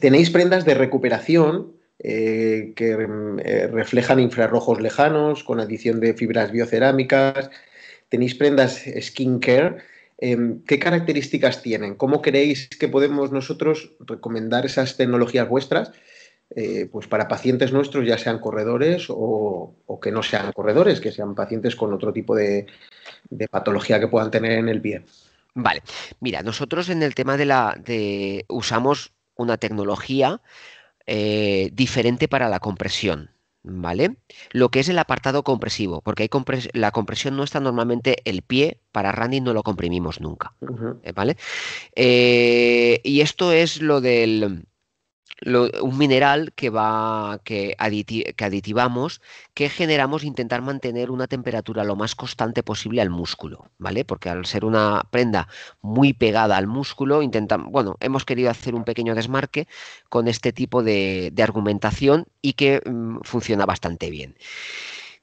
tenéis prendas de recuperación eh, que em, eh, reflejan infrarrojos lejanos con adición de fibras biocerámicas. Tenéis prendas skincare Em, ¿qué características tienen? ¿Cómo creéis que podemos nosotros recomendar esas tecnologías vuestras? Eh, pues para pacientes nuestros, ya sean corredores o, que no sean corredores, que sean pacientes con otro tipo de, patología que puedan tener en el pie. Vale, mira, nosotros en el tema de la usamos una tecnología eh, diferente para la compresión. ¿vale? Lo que es el apartado compresivo, porque hay la compresión no está normalmente el pie, para Randy no lo comprimimos nunca, ¿vale? Eh, y esto es lo del un mineral que va que, que, aditivamos, que generamos intentar mantener una temperatura lo más constante posible al músculo, ¿vale? Porque al ser una prenda muy pegada al músculo, intentamos, bueno, hemos querido hacer un pequeño desmarque con este tipo de, argumentación y que mm, funciona bastante bien.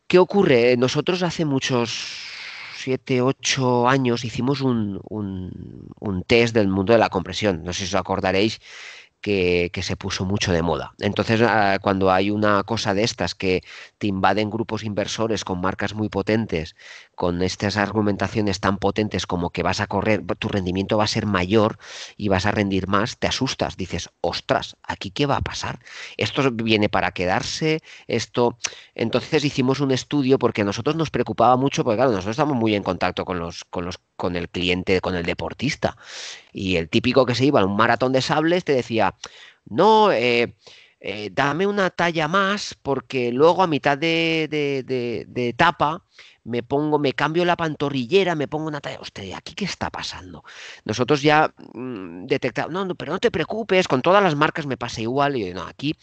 ¿Qué ocurre? Nosotros hace muchos 7, 8 años hicimos un, un, un, test del mundo de la compresión. No sé si os acordaréis que, se puso mucho de moda. Entonces, ah, cuando hay una cosa de estas que te invaden grupos inversores con marcas muy potentes con estas argumentaciones tan potentes como que vas a correr, tu rendimiento va a ser mayor y vas a rendir más, te asustas, dices, ostras, ¿aquí qué va a pasar? ¿Esto viene para quedarse? Esto. Entonces hicimos un estudio porque a nosotros nos preocupaba mucho, porque claro, nosotros estamos muy en contacto con los, los, con el cliente, con el deportista. Y el típico que se iba a un maratón de sables te decía, no, eh, eh, dame una talla más, porque luego a mitad de, de etapa me pongo, me cambio la pantorrillera, me pongo una talla, Usted, ¿aquí qué está pasando? Nosotros ya mm, detectamos, no, no, pero no te preocupes, con todas las marcas me pasa igual, y yo, no, aquí,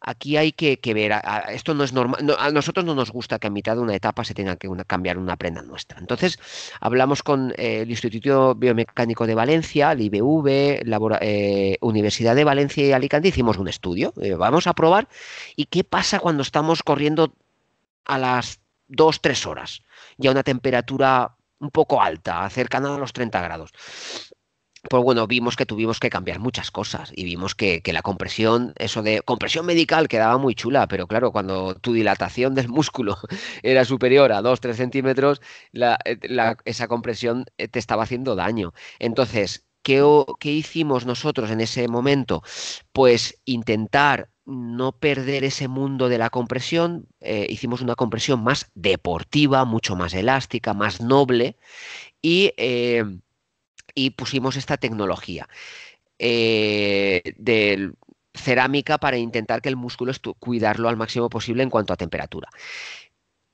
aquí hay que, ver, esto no es normal, a nosotros no nos gusta que a mitad de una etapa se tenga que cambiar una prenda nuestra. Entonces, hablamos con eh, el Instituto Biomecánico de Valencia, el IBV, eh, Universidad de Valencia y Alicante, hicimos un estudio, eh, vamos a probar, y qué pasa cuando estamos corriendo a las dos, tres horas y a una temperatura un poco alta, cercana a los 30 grados. Pues bueno, vimos que tuvimos que cambiar muchas cosas y vimos que, la compresión, eso de compresión medical quedaba muy chula, pero claro, cuando tu dilatación del músculo (laughs) era superior a dos tres centímetros, eh, esa compresión eh, te estaba haciendo daño. Entonces, ¿qué, hicimos nosotros en ese momento? Pues intentar no perder ese mundo de la compresión, eh, hicimos una compresión más deportiva, mucho más elástica, más noble y, em, pusimos esta tecnología eh, de cerámica para intentar que el músculo cuidarlo al máximo posible en cuanto a temperatura.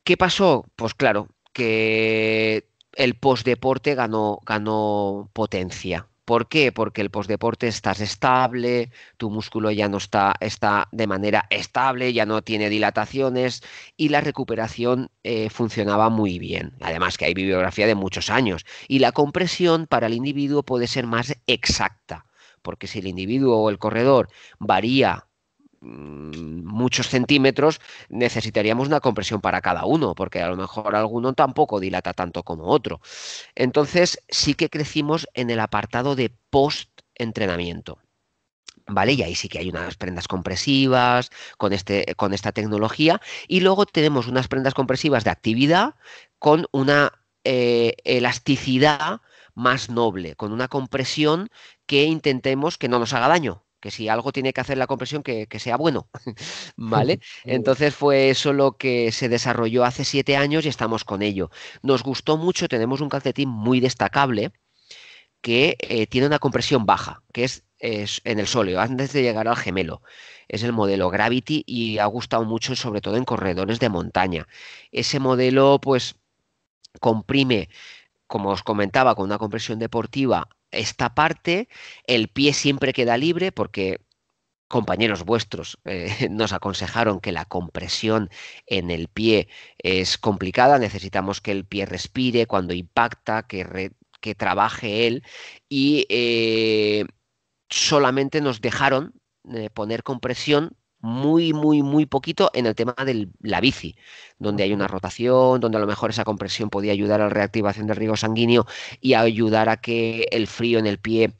¿Qué pasó? Pues claro, que el postdeporte ganó, ganó potencia. ¿Por qué? Porque el postdeporte estás estable, tu músculo ya no está, está de manera estable, ya no tiene dilataciones y la recuperación eh, funcionaba muy bien. Además que hay bibliografía de muchos años y la compresión para el individuo puede ser más exacta, porque si el individuo o el corredor varía Mm, muchos centímetros, necesitaríamos una compresión para cada uno, porque a lo mejor alguno tampoco dilata tanto como otro. Entonces, sí que crecimos en el apartado de post-entrenamiento. ¿Vale? Y ahí sí que hay unas prendas compresivas con, este, con esta tecnología. Y luego tenemos unas prendas compresivas de actividad con una eh, elasticidad más noble, con una compresión que intentemos que no nos haga daño, que si algo tiene que hacer la compresión, que, sea bueno, (laughs) ¿vale? (laughs) Entonces fue eso lo que se desarrolló hace siete años y estamos con ello. Nos gustó mucho, tenemos un calcetín muy destacable que eh, tiene una compresión baja, que es, en el sóleo, antes de llegar al gemelo. Es el modelo Gravity y ha gustado mucho, sobre todo en corredores de montaña. Ese modelo, pues, comprime como os comentaba, con una compresión deportiva, esta parte, el pie siempre queda libre porque compañeros vuestros eh, (laughs) nos aconsejaron que la compresión en el pie es complicada, necesitamos que el pie respire cuando impacta, que, que trabaje él y eh, solamente nos dejaron eh, poner compresión muy, muy, muy poquito en el tema de la bici, donde hay una rotación, donde a lo mejor esa compresión podía ayudar a la reactivación del riego sanguíneo y ayudar a que el frío en el pie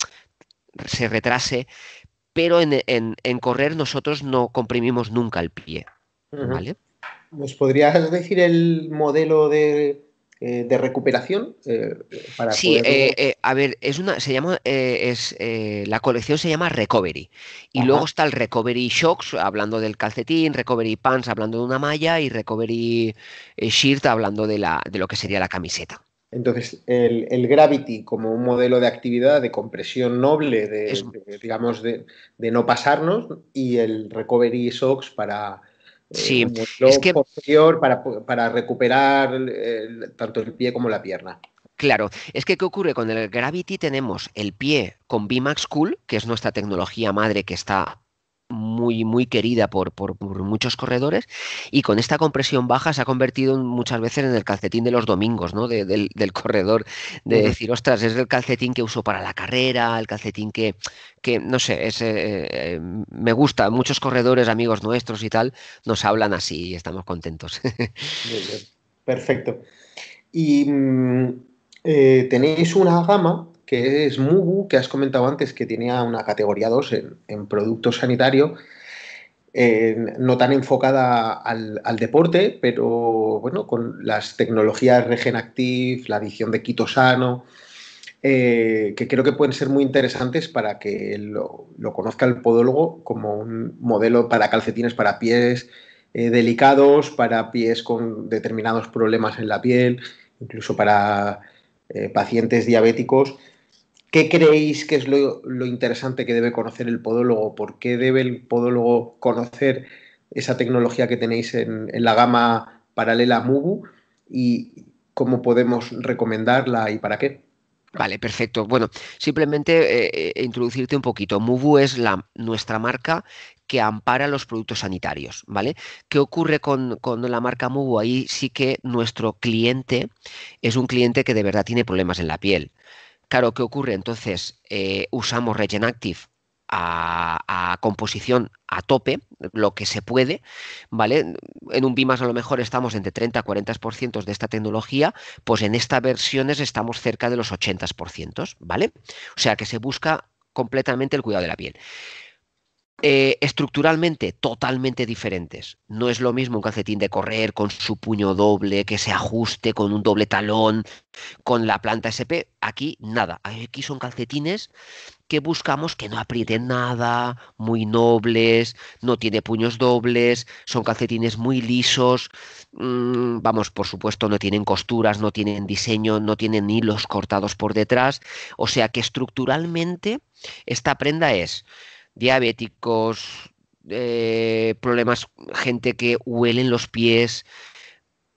se retrase, pero en, correr nosotros no comprimimos nunca el pie. ¿vale? ¿Nos podrías decir el modelo de eh, de recuperación eh, para sí eh, a ver es una se llama es la colección se llama recovery y luego está el recovery shocks hablando del calcetín recovery pants hablando de una malla y recovery shirt hablando de la de lo que sería la camiseta entonces, el, Gravity como un modelo de actividad de compresión noble, de digamos, de, de, no pasarnos, y el Recovery Socks para, Sí, eh, es que... para, recuperar tanto el pie como la pierna. Claro, es que ¿qué ocurre? Con el Gravity tenemos el pie con bmax Cool, que es nuestra tecnología madre que está muy, muy querida por, muchos corredores y con esta compresión baja se ha convertido muchas veces en el calcetín de los domingos, ¿no? del, corredor, de decir, ostras, es el calcetín que uso para la carrera, el calcetín que, que no sé, eh, eh, me gusta, muchos corredores, amigos nuestros y tal, nos hablan así y estamos contentos. Perfecto. Y mm, eh, tenéis una gama que es Mugu, que has comentado antes que tenía una categoría 2 en, producto sanitario, eh, no tan enfocada al, deporte, pero bueno, con las tecnologías Regenactive, la adición de quitosano, eh, que creo que pueden ser muy interesantes para que lo, conozca el podólogo como un modelo para calcetines para pies eh, delicados, para pies con determinados problemas en la piel, incluso para pacientes diabéticos. ¿Qué creéis que es lo, interesante que debe conocer el podólogo? ¿Por qué debe el podólogo conocer esa tecnología que tenéis en, la gama paralela Mugu ¿Y cómo podemos recomendarla y para qué? Vale, perfecto. Bueno, simplemente eh, eh, introducirte un poquito. Mubu es nuestra marca que ampara los productos sanitarios, ¿vale? ¿Qué ocurre con, con, la marca Mubu? Ahí sí que nuestro cliente es un cliente que de verdad tiene problemas en la piel. Claro, ¿qué ocurre? Entonces, eh, usamos Regen Active a, composición a tope, lo que se puede, ¿vale? En un BIMAS a lo mejor estamos entre 30 a 40% de esta tecnología, pues en estas versiones estamos cerca de los 80%, ¿vale? O sea que se busca completamente el cuidado de la piel. Eh, estructuralmente totalmente diferentes. No es lo mismo un calcetín de correr con su puño doble, que se ajuste con un doble talón, con la planta SP. Aquí nada. Aquí son calcetines que buscamos que no aprieten nada, muy nobles, no tiene puños dobles, son calcetines muy lisos, mm, vamos, por supuesto no tienen costuras, no tienen diseño, no tienen hilos cortados por detrás, o sea que estructuralmente esta prenda es diabéticos, eh, problemas, gente que huelen los pies.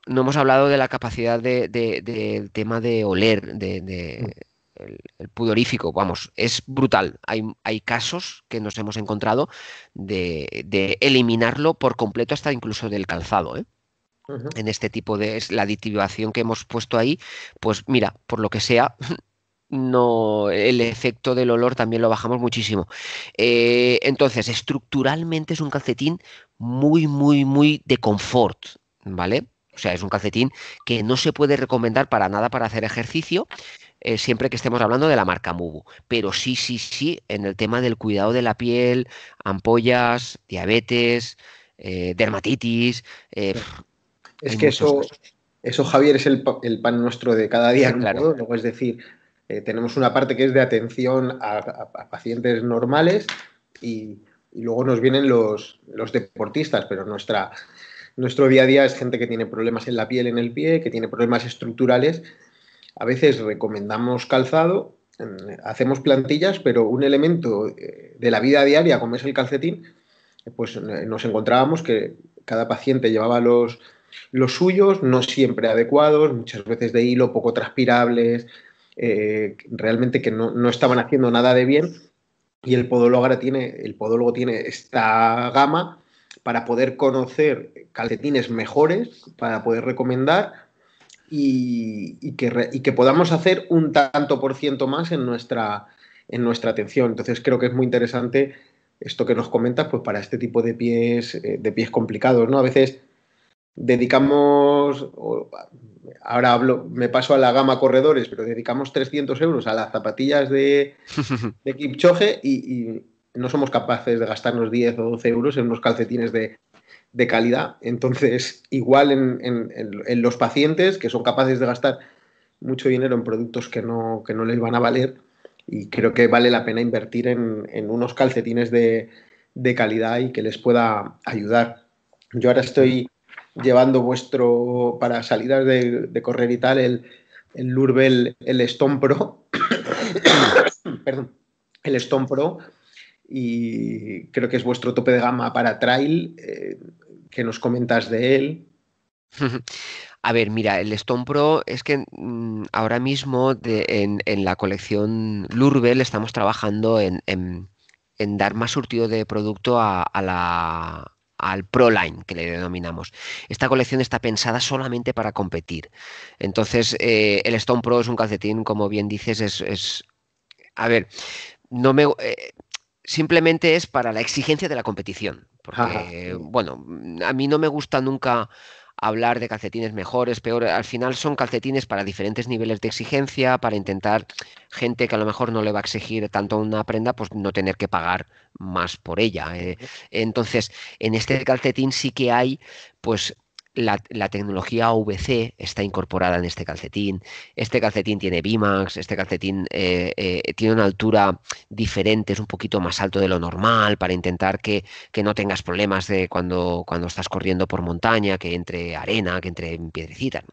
No hemos hablado de la capacidad del de, tema de oler, de, mm. el, pudorífico, vamos, es brutal. Hay, hay, casos que nos hemos encontrado de, eliminarlo por completo hasta incluso del calzado. ¿eh? En este tipo de la aditivación que hemos puesto ahí, pues mira, por lo que sea, (laughs) no el efecto del olor también lo bajamos muchísimo. Eh, entonces, estructuralmente es un calcetín muy, muy, muy de confort, ¿vale? O sea, es un calcetín que no se puede recomendar para nada para hacer ejercicio, eh, siempre que estemos hablando de la marca Mubu. Pero sí, sí, sí, en el tema del cuidado de la piel, ampollas, diabetes, eh, dermatitis. es que eso, eso, Javier, es el, pan nuestro de cada día, claro. Luego es decir, eh, tenemos una parte que es de atención a, pacientes normales y, luego nos vienen los, deportistas, pero nuestra, nuestro día a día es gente que tiene problemas en la piel, en el pie, que tiene problemas estructurales. A veces recomendamos calzado, mm, hacemos plantillas, pero un elemento eh, de la vida diaria, como es el calcetín, eh, pues nos encontrábamos que cada paciente llevaba los, los suyos, no siempre adecuados, muchas veces de hilo, poco transpirables, eh, realmente que no, estaban haciendo nada de bien y el podólogo ahora tiene, el podólogo tiene esta gama para poder conocer calcetines mejores, para poder recomendar y, que, podamos hacer un tanto por ciento más en nuestra, en nuestra atención. Entonces creo que es muy interesante esto que nos comentas, pues para este tipo de pies, eh, de pies complicados, ¿no? A veces dedicamos, ahora hablo, me paso a la gama corredores, pero dedicamos 300 euros a las zapatillas de, (laughs) de Kipchoge y, no somos capaces de gastarnos 10 o 12 euros en unos calcetines de, de calidad. Entonces, igual en, en, los pacientes que son capaces de gastar mucho dinero en productos que no, que no les van a valer, y creo que vale la pena invertir en, unos calcetines de, de calidad y que les pueda ayudar. Yo ahora estoy llevando vuestro, para salidas de, correr y tal, el, Lurbel, el Stone Pro, (coughs) perdón, el Stone Pro, y creo que es vuestro tope de gama para trail, eh, que nos comentas de él. (laughs) A ver, mira, el Stone Pro es que mm, ahora mismo en, la colección Lurbel estamos trabajando en, dar más surtido de producto a la al Proline, que le denominamos. Esta colección está pensada solamente para competir. Entonces, eh, el Stone Pro es un calcetín, como bien dices, es. a ver, no me. Eh, simplemente es para la exigencia de la competición. Porque, bueno, a mí no me gusta nunca hablar de calcetines mejores, peores. Al final son calcetines para diferentes niveles de exigencia, para intentar gente que a lo mejor no le va a exigir tanto una prenda, pues no tener que pagar más por ella. Eh. Entonces, en este calcetín sí que hay, pues la, tecnología VC está incorporada en este calcetín. Este calcetín tiene Bimax, este calcetín eh, eh, tiene una altura diferente, es un poquito más alto de lo normal para intentar que, no tengas problemas de cuando, cuando, estás corriendo por montaña, que entre arena, que entre piedrecita,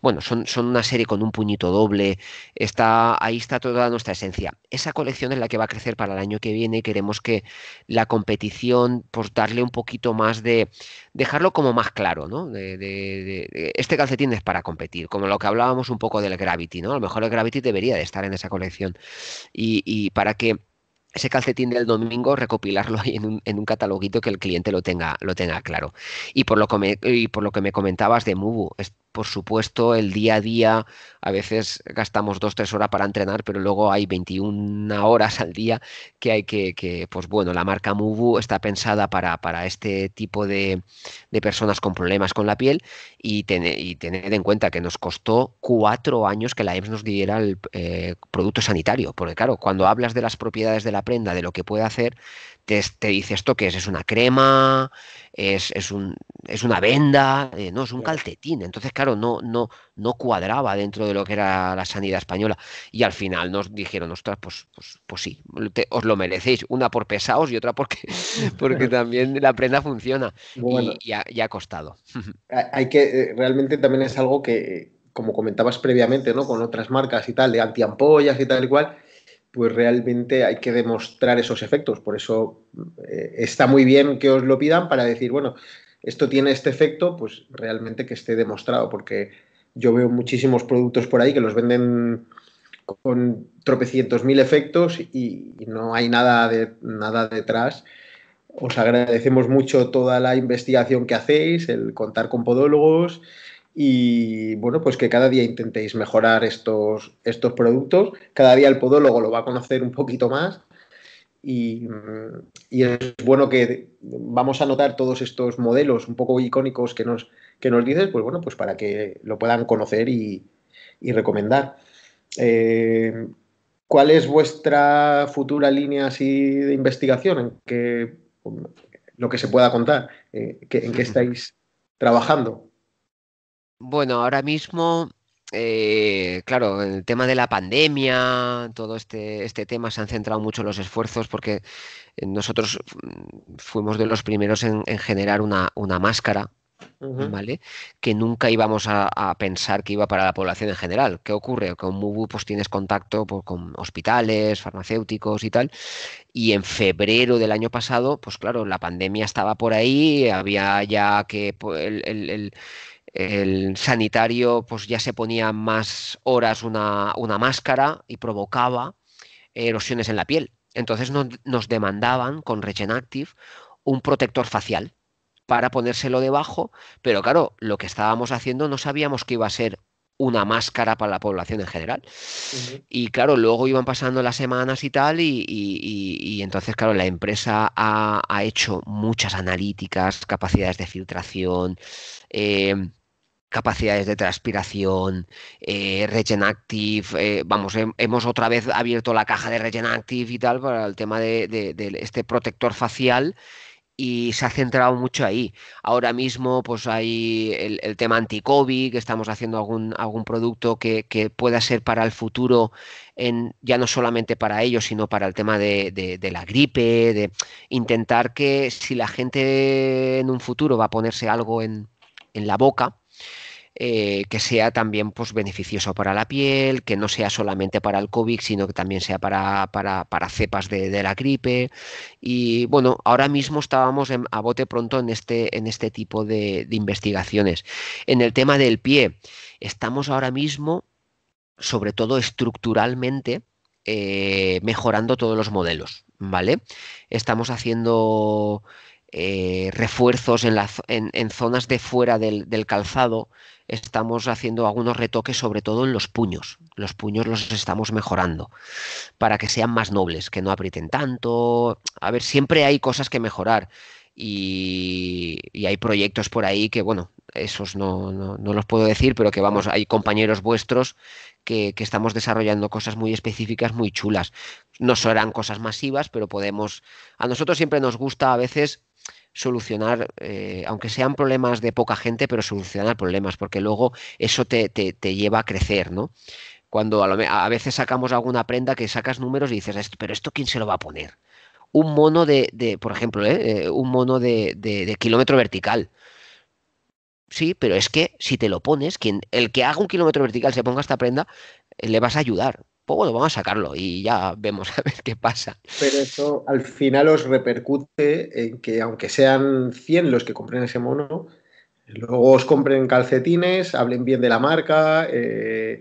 Bueno, son, son una serie con un puñito doble. Está, ahí está toda nuestra esencia. Esa colección es la que va a crecer para el año que viene queremos que la competición, pues darle un poquito más de, dejarlo como más claro, ¿no? de, este calcetín es para competir, como lo que hablábamos un poco del Gravity, ¿no? A lo mejor el Gravity debería de estar en esa colección. Y, para que ese calcetín del domingo, recopilarlo (laughs) en un, en cataloguito que el cliente lo tenga, lo tenga claro. Y por, lo que me, y por lo que me comentabas de Mubu, por supuesto, el día a día, a veces gastamos dos, tres horas para entrenar, pero luego hay 21 horas al día que hay que, pues bueno, la marca Mubu está pensada para, para este tipo de, de, personas con problemas con la piel y, y tened en cuenta que nos costó cuatro años que la EMS nos diera el eh, producto sanitario, porque claro, cuando hablas de las propiedades de la prenda, de lo que puede hacer, te, dice esto que es, es una crema, es, un, es una venda, eh, no, es un calcetín. Entonces, claro, no, no, no cuadraba dentro de lo que era la sanidad española. Y al final nos dijeron, ostras, pues, pues, pues sí, os lo merecéis, una por pesaos y otra porque, (laughs) porque (laughs) también la prenda funciona y, ha, costado. (laughs) Hay que, eh, realmente también es algo que, como comentabas previamente, ¿no? Con otras marcas y tal, de antiampollas y tal y cual pues realmente hay que demostrar esos efectos. Por eso eh, está muy bien que os lo pidan para decir, bueno, esto tiene este efecto, pues realmente que esté demostrado, porque yo veo muchísimos productos por ahí que los venden con tropecientos mil efectos y, no hay nada, de, nada detrás. Os agradecemos mucho toda la investigación que hacéis, el contar con podólogos, y bueno, pues que cada día intentéis mejorar estos, estos productos, cada día el podólogo lo va a conocer un poquito más y, es bueno que vamos a notar todos estos modelos un poco icónicos que nos, que nos dices, pues bueno, pues para que lo puedan conocer y, recomendar. Eh, ¿Cuál es vuestra futura línea así de investigación? ¿En qué, lo que se pueda contar? Eh, ¿En qué (laughs) estáis trabajando? Bueno, ahora mismo, eh, claro, el tema de la pandemia, todo este, este tema se han centrado mucho los esfuerzos porque nosotros fuimos de los primeros en, generar una, máscara ¿vale? Que nunca íbamos a, pensar que iba para la población en general. ¿Qué ocurre? Con Mubu pues tienes contacto pues, con hospitales, farmacéuticos y tal. Y en febrero del año pasado, pues claro, la pandemia estaba por ahí, había ya que pues, el el sanitario pues ya se ponía más horas una, máscara y provocaba erosiones en la piel. Entonces nos demandaban con Regen un protector facial para ponérselo debajo, pero claro, lo que estábamos haciendo no sabíamos que iba a ser una máscara para la población en general. Y claro, luego iban pasando las semanas y tal, y, entonces, claro, la empresa ha, ha, hecho muchas analíticas, capacidades de filtración, eh, capacidades de transpiración, eh, Regen Active, eh, vamos, hemos otra vez abierto la caja de Regen Active y tal para el tema de, este protector facial y se ha centrado mucho ahí. Ahora mismo, pues hay el, tema anti-COVID, que estamos haciendo algún, algún producto que, pueda ser para el futuro, en, ya no solamente para ellos, sino para el tema de, la gripe, de intentar que si la gente en un futuro va a ponerse algo en, en la boca, eh, que sea también pues, beneficioso para la piel, que no sea solamente para el COVID, sino que también sea para, para, cepas de, la gripe. Y bueno, ahora mismo estábamos a bote pronto en este, en este tipo de, investigaciones. En el tema del pie, estamos ahora mismo, sobre todo estructuralmente, eh, mejorando todos los modelos, ¿vale? Estamos haciendo eh, refuerzos en, en, zonas de fuera del, calzado, estamos haciendo algunos retoques, sobre todo en los puños. Los puños los estamos mejorando para que sean más nobles, que no aprieten tanto. A ver, siempre hay cosas que mejorar y, hay proyectos por ahí que, bueno, esos no, no, no, los puedo decir, pero que vamos, hay compañeros vuestros que, que estamos desarrollando cosas muy específicas, muy chulas. No serán cosas masivas, pero podemos... A nosotros siempre nos gusta a veces solucionar, eh, aunque sean problemas de poca gente, pero solucionar problemas, porque luego eso te, lleva a crecer, ¿no? Cuando a, veces sacamos alguna prenda que sacas números y dices, pero esto quién se lo va a poner? Un mono de, por ejemplo, ¿eh? Eh, un mono de, de, kilómetro vertical. Sí, pero es que si te lo pones, quien, el que haga un kilómetro vertical se ponga esta prenda, le vas a ayudar pues vamos a sacarlo y ya vemos (laughs) a ver qué pasa. Pero eso al final os repercute en que aunque sean 100 los que compren ese mono, luego os compren calcetines, hablen bien de la marca eh,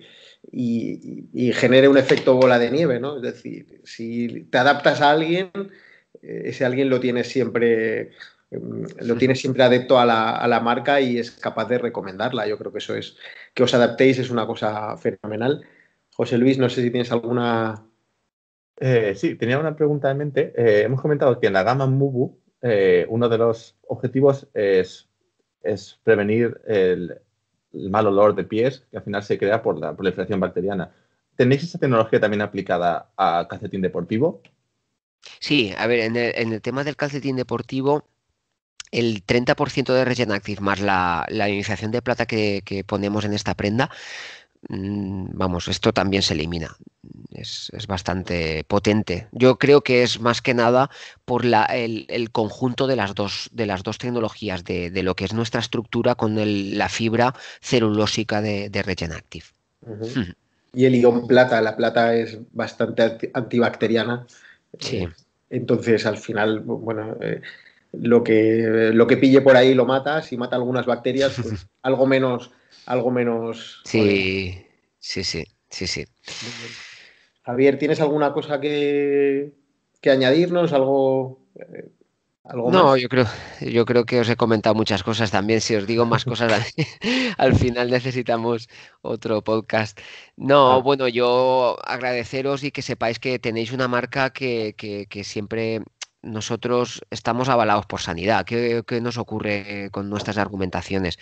y, genere un efecto bola de nieve, ¿no? Es decir, si te adaptas a alguien, eh, ese alguien lo tiene siempre mm, lo tiene siempre adepto a la, a la, marca y es capaz de recomendarla. Yo creo que eso es, que os adaptéis es una cosa fenomenal. José Luis, no sé si tienes alguna... Eh, sí, tenía una pregunta en mente. Eh, hemos comentado que en la gama MUBU eh, uno de los objetivos es, prevenir el, mal olor de pies que al final se crea por la proliferación bacteriana. ¿Tenéis esa tecnología también aplicada a calcetín deportivo? Sí, a ver, en el, tema del calcetín deportivo, el 30% de Regen Active más la, iniciación de plata que, ponemos en esta prenda Mm, vamos, esto también se elimina. Es, bastante potente. Yo creo que es más que nada por la, el, conjunto de las dos, de las dos tecnologías, de, lo que es nuestra estructura con la fibra celulósica de, de hmm. Y el ion plata, la plata es bastante antibacteriana. Sí. Eh, entonces, al final, bueno, eh, lo que, lo que pille por ahí lo mata, si mata algunas bacterias, pues (laughs) algo menos, algo menos. Sí, sí, sí, sí, sí. Javier, ¿tienes alguna cosa que, añadirnos? ¿Algo, eh, no, yo creo, yo creo que os he comentado muchas cosas también. Si os digo más cosas, (laughs) al final necesitamos otro podcast. No, ah. bueno, yo agradeceros y que sepáis que tenéis una marca que, que siempre nosotros estamos avalados por sanidad. ¿Qué, nos ocurre con nuestras argumentaciones?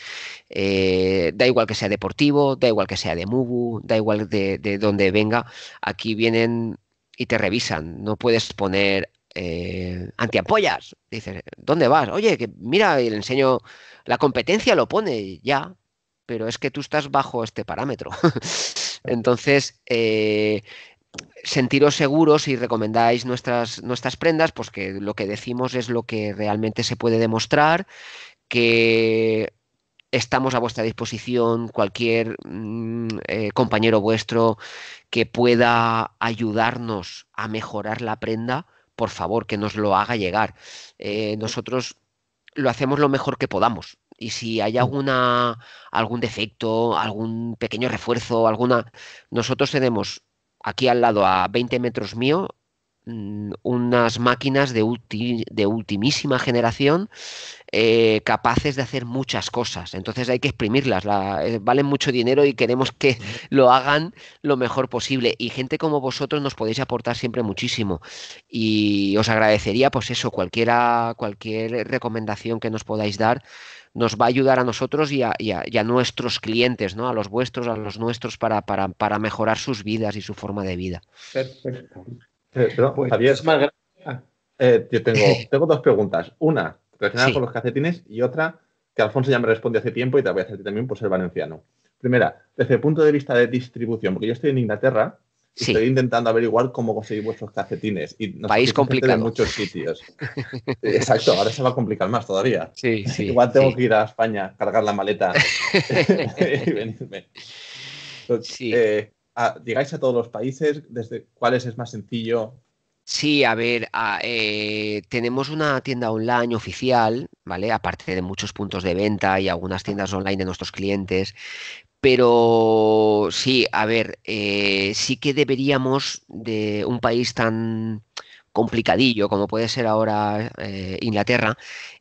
Eh, da igual que sea deportivo, da igual que sea de Mubu, da igual de, donde venga, aquí vienen y te revisan. No puedes poner eh, Dices, ¿dónde vas? Oye, que mira, le enseño, la competencia lo pone ya, pero es que tú estás bajo este parámetro. (laughs) Entonces, eh, sentiros seguros y recomendáis nuestras, nuestras prendas, pues que lo que decimos es lo que realmente se puede demostrar, que estamos a vuestra disposición, cualquier mm, eh, compañero vuestro que pueda ayudarnos a mejorar la prenda, por favor, que nos lo haga llegar. Eh, nosotros lo hacemos lo mejor que podamos. Y si hay alguna, algún defecto, algún pequeño refuerzo, alguna, nosotros tenemos aquí al lado, a 20 metros mío, Mm, unas máquinas de, de ultimísima generación eh, capaces de hacer muchas cosas. Entonces hay que exprimirlas. Eh, valen mucho dinero y queremos que lo hagan lo mejor posible. Y gente como vosotros nos podéis aportar siempre muchísimo. Y os agradecería, pues eso, cualquiera, cualquier recomendación que nos podáis dar nos va a ayudar a nosotros y a, nuestros clientes, ¿no? A los vuestros, a los nuestros, para, para, para mejorar sus vidas y su forma de vida. Perfecto. Eh, perdón, pues, Javier, ah. eh, yo tengo, (laughs) tengo dos preguntas. Una relacionada con los cacetines y otra que Alfonso ya me respondió hace tiempo y te voy a hacer también por ser valenciano. Primera, desde el punto de vista de distribución, porque yo estoy en Inglaterra y estoy intentando averiguar cómo conseguir vuestros cacetines Y nos País complicado. En muchos sitios. Eh, exacto, ahora se va a complicar más todavía. (laughs) Sí, Igual tengo que ir a España, cargar la maleta (laughs) y venirme digáis a todos los países, desde cuáles es más sencillo. Sí, a ver, eh, tenemos una tienda online oficial, ¿vale? Aparte de muchos puntos de venta y algunas tiendas online de nuestros clientes, pero sí, a ver, eh, sí que deberíamos de un país tan complicadillo como puede ser ahora eh, Inglaterra,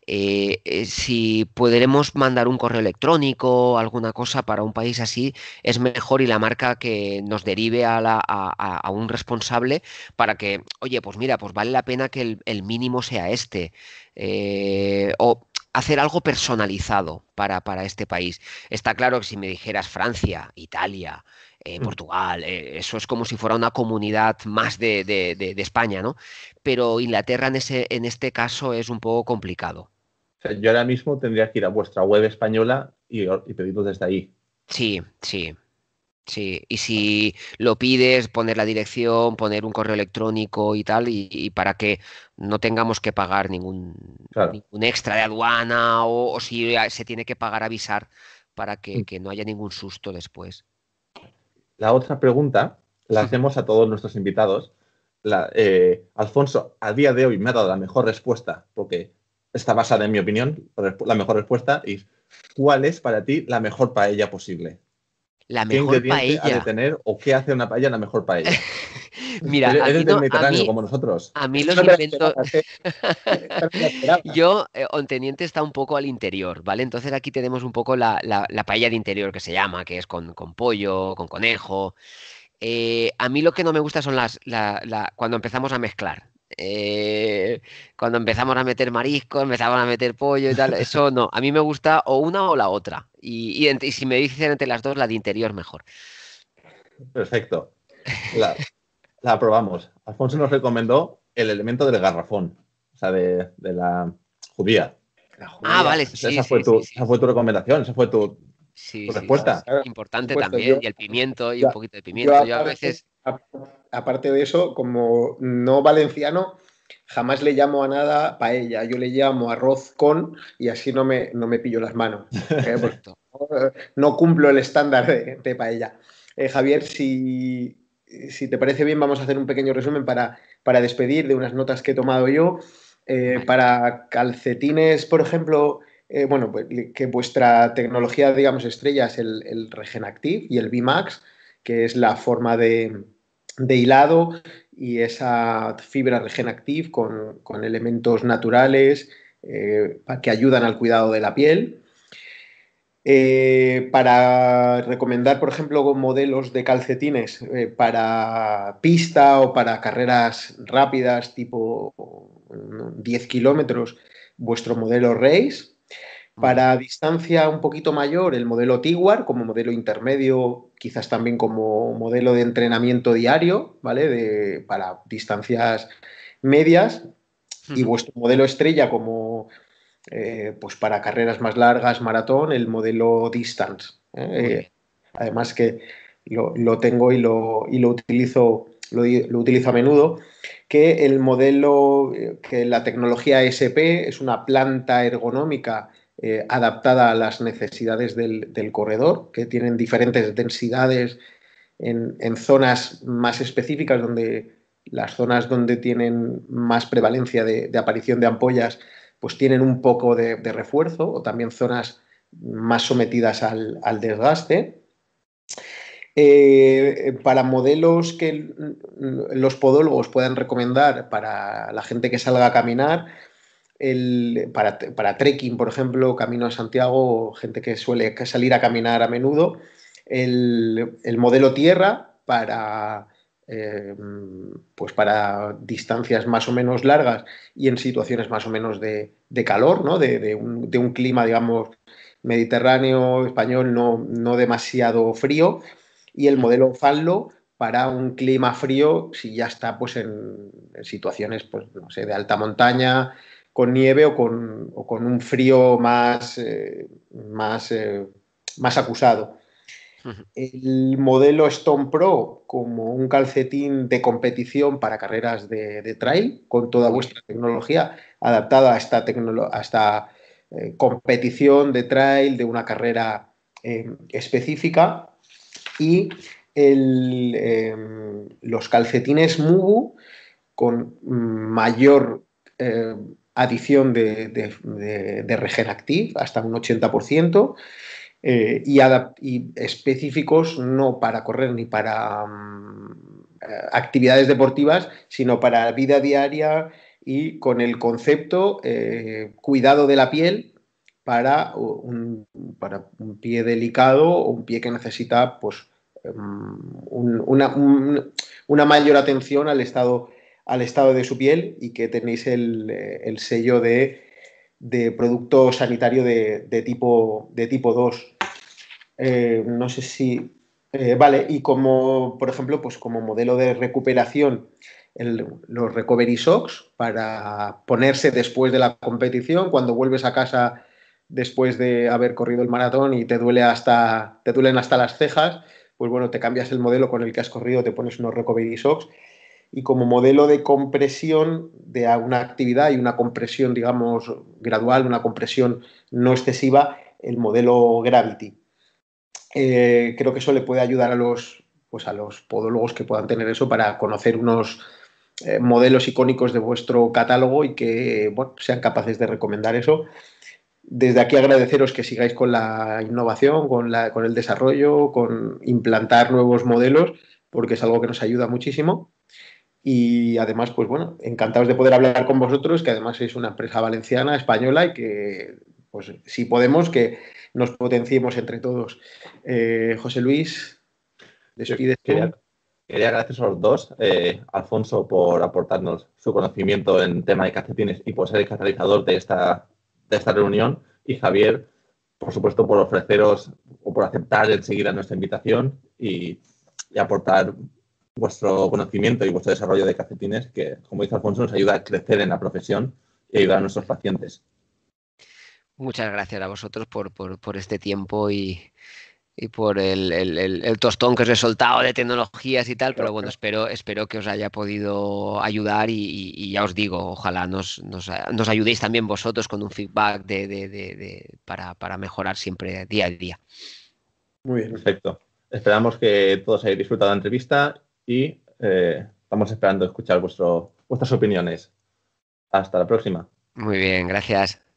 eh, eh, si podremos mandar un correo electrónico, alguna cosa para un país así, es mejor y la marca que nos derive a, un responsable para que, oye, pues mira, pues vale la pena que el, mínimo sea este. o hacer algo personalizado para, para este país. Está claro que si me dijeras Francia, Italia, eh, mm. Portugal, eh, eso es como si fuera una comunidad más de, España, ¿no? Pero Inglaterra en, ese, en este caso es un poco complicado. yo ahora mismo tendría que ir a vuestra web española y, y pedirlo desde ahí. Sí, sí. Sí, y si lo pides, poner la dirección, poner un correo electrónico y tal, y, para que no tengamos que pagar ningún, extra de aduana o, si se tiene que pagar, avisar para que mm. no haya ningún susto después. La otra pregunta la hacemos a todos nuestros invitados. Eh, Alfonso, a día de hoy me ha dado la mejor respuesta, porque está basada en mi opinión, la mejor respuesta, y ¿cuál es para ti la mejor paella posible? la mejor paella. de tener o qué hace una paella la mejor paella? (laughs) Mira, eres, Mediterráneo, como nosotros. A mí (laughs) los no ¿eh? (laughs) Yo, eh, Onteniente está un poco al interior, ¿vale? Entonces aquí tenemos un poco la, paella de interior que se llama, que es con, pollo, con conejo. Eh, a mí lo que no me gusta son las cuando empezamos a mezclar, eh, cuando empezamos a meter marisco, empezamos a meter pollo y tal, eso no, a mí me gusta o una o la otra. Y, si me dicen entre las dos, la de interior mejor. Perfecto. La, probamos. Alfonso nos recomendó el elemento del garrafón, o sea, de, la judía. Ah, vale, esa, fue tu, recomendación, esa fue tu, respuesta. importante también, y el pimiento, y un poquito de pimiento. yo a veces Aparte de eso, como no valenciano, jamás le llamo a nada paella, yo le llamo arroz con y así no me, no me pillo las manos. ¿eh? (laughs) No, cumplo el estándar de, paella. Eh, Javier, si, te parece bien, vamos a hacer un pequeño resumen para, para despedir de unas notas que he tomado yo. Eh, para calcetines, por ejemplo, bueno, pues, que vuestra tecnología, digamos, estrella es el, el Regenactive y el VMAX, que es la forma de, de hilado y esa fibra regenactive con, con elementos naturales eh, que ayudan al cuidado de la piel. Eh, para recomendar, por ejemplo, modelos de calcetines eh, para pista o para carreras rápidas tipo 10 mm, kilómetros, vuestro modelo Race para distancia un poquito mayor, el modelo Tiguar como modelo intermedio, quizás también como modelo de entrenamiento diario, ¿vale? De, para distancias medias. Y vuestro modelo estrella como, eh, pues para carreras más largas, maratón, el modelo Distance. ¿eh? Eh, además que lo, tengo y lo, y lo utilizo lo, utilizo a menudo, que el modelo, que la tecnología SP es una planta ergonómica eh, adaptada a las necesidades del, corredor, que tienen diferentes densidades en, zonas más específicas, donde las zonas donde tienen más prevalencia de, aparición de ampollas, pues tienen un poco de, refuerzo, o también zonas más sometidas al, desgaste. Eh, para modelos que los podólogos puedan recomendar para la gente que salga a caminar, para, trekking, por ejemplo, Camino a Santiago, gente que suele salir a caminar a menudo, el, modelo tierra para, em, pues para distancias más o menos largas y en situaciones más o menos de, calor, de, un, clima, digamos, mediterráneo, español, no, demasiado frío, y el modelo Fallo para un clima frío si ya está pues en, situaciones pues, no sé, de alta montaña, con nieve o con, un frío más, eh, más, eh, más acusado. El modelo Stone Pro como un calcetín de competición para carreras de, trail con toda vuestra tecnología adaptada a esta, esta eh, competición de trail de una carrera específica y el, em, los calcetines Mugu con mayor adición de, de, Regen hasta un 80%. Eh, y, y, específicos no para correr ni para mm, actividades deportivas, sino para vida diaria y con el concepto eh, cuidado de la piel para un, pie delicado o un pie que necesita pues, em, una mayor atención al estado al estado de su piel y que tenéis el, eh, el sello de, producto sanitario de, tipo, de tipo 2. Eh, no sé si... Eh, vale, y como, por ejemplo, pues como modelo de recuperación, los recovery socks para ponerse después de la competición, cuando vuelves a casa después de haber corrido el maratón y te, duele hasta, te duelen hasta las cejas, pues bueno, te cambias el modelo con el que has corrido, te pones unos recovery socks y como modelo de compresión de una actividad y una compresión, digamos, gradual, una compresión no excesiva, el modelo Gravity. Eh, creo que eso le puede ayudar a los, pues a los podólogos que puedan tener eso para conocer unos eh, modelos icónicos de vuestro catálogo y que sean capaces de recomendar eso. Desde aquí agradeceros que sigáis con la innovación, con, la, con el desarrollo, con implantar nuevos modelos, porque es algo que nos ayuda muchísimo. Y además, pues bueno, encantados de poder hablar con vosotros, que además es una empresa valenciana, española y que, pues si podemos, que nos potenciemos entre todos. Eh, José Luis, Quería, quería agradecer a los dos, eh, Alfonso, por aportarnos su conocimiento en tema de calcetines y por ser el catalizador de esta, de esta reunión, y Javier, por supuesto, por ofreceros o por aceptar enseguida nuestra invitación y, y aportar vuestro conocimiento y vuestro desarrollo de cafetines, que, como dice Alfonso, nos ayuda a crecer en la profesión y ayudar a nuestros pacientes. Muchas gracias a vosotros por, por, este tiempo y, por el, tostón que os he soltado de tecnologías y tal, pero bueno, espero, espero que os haya podido ayudar y, ya os digo, ojalá nos, ayudéis también vosotros con un feedback para, para, mejorar siempre día a día. Muy bien, perfecto. Esperamos que todos hayáis disfrutado de la entrevista y vamos eh, estamos esperando escuchar vuestro, vuestras opiniones. Hasta la próxima. Muy bien, gracias.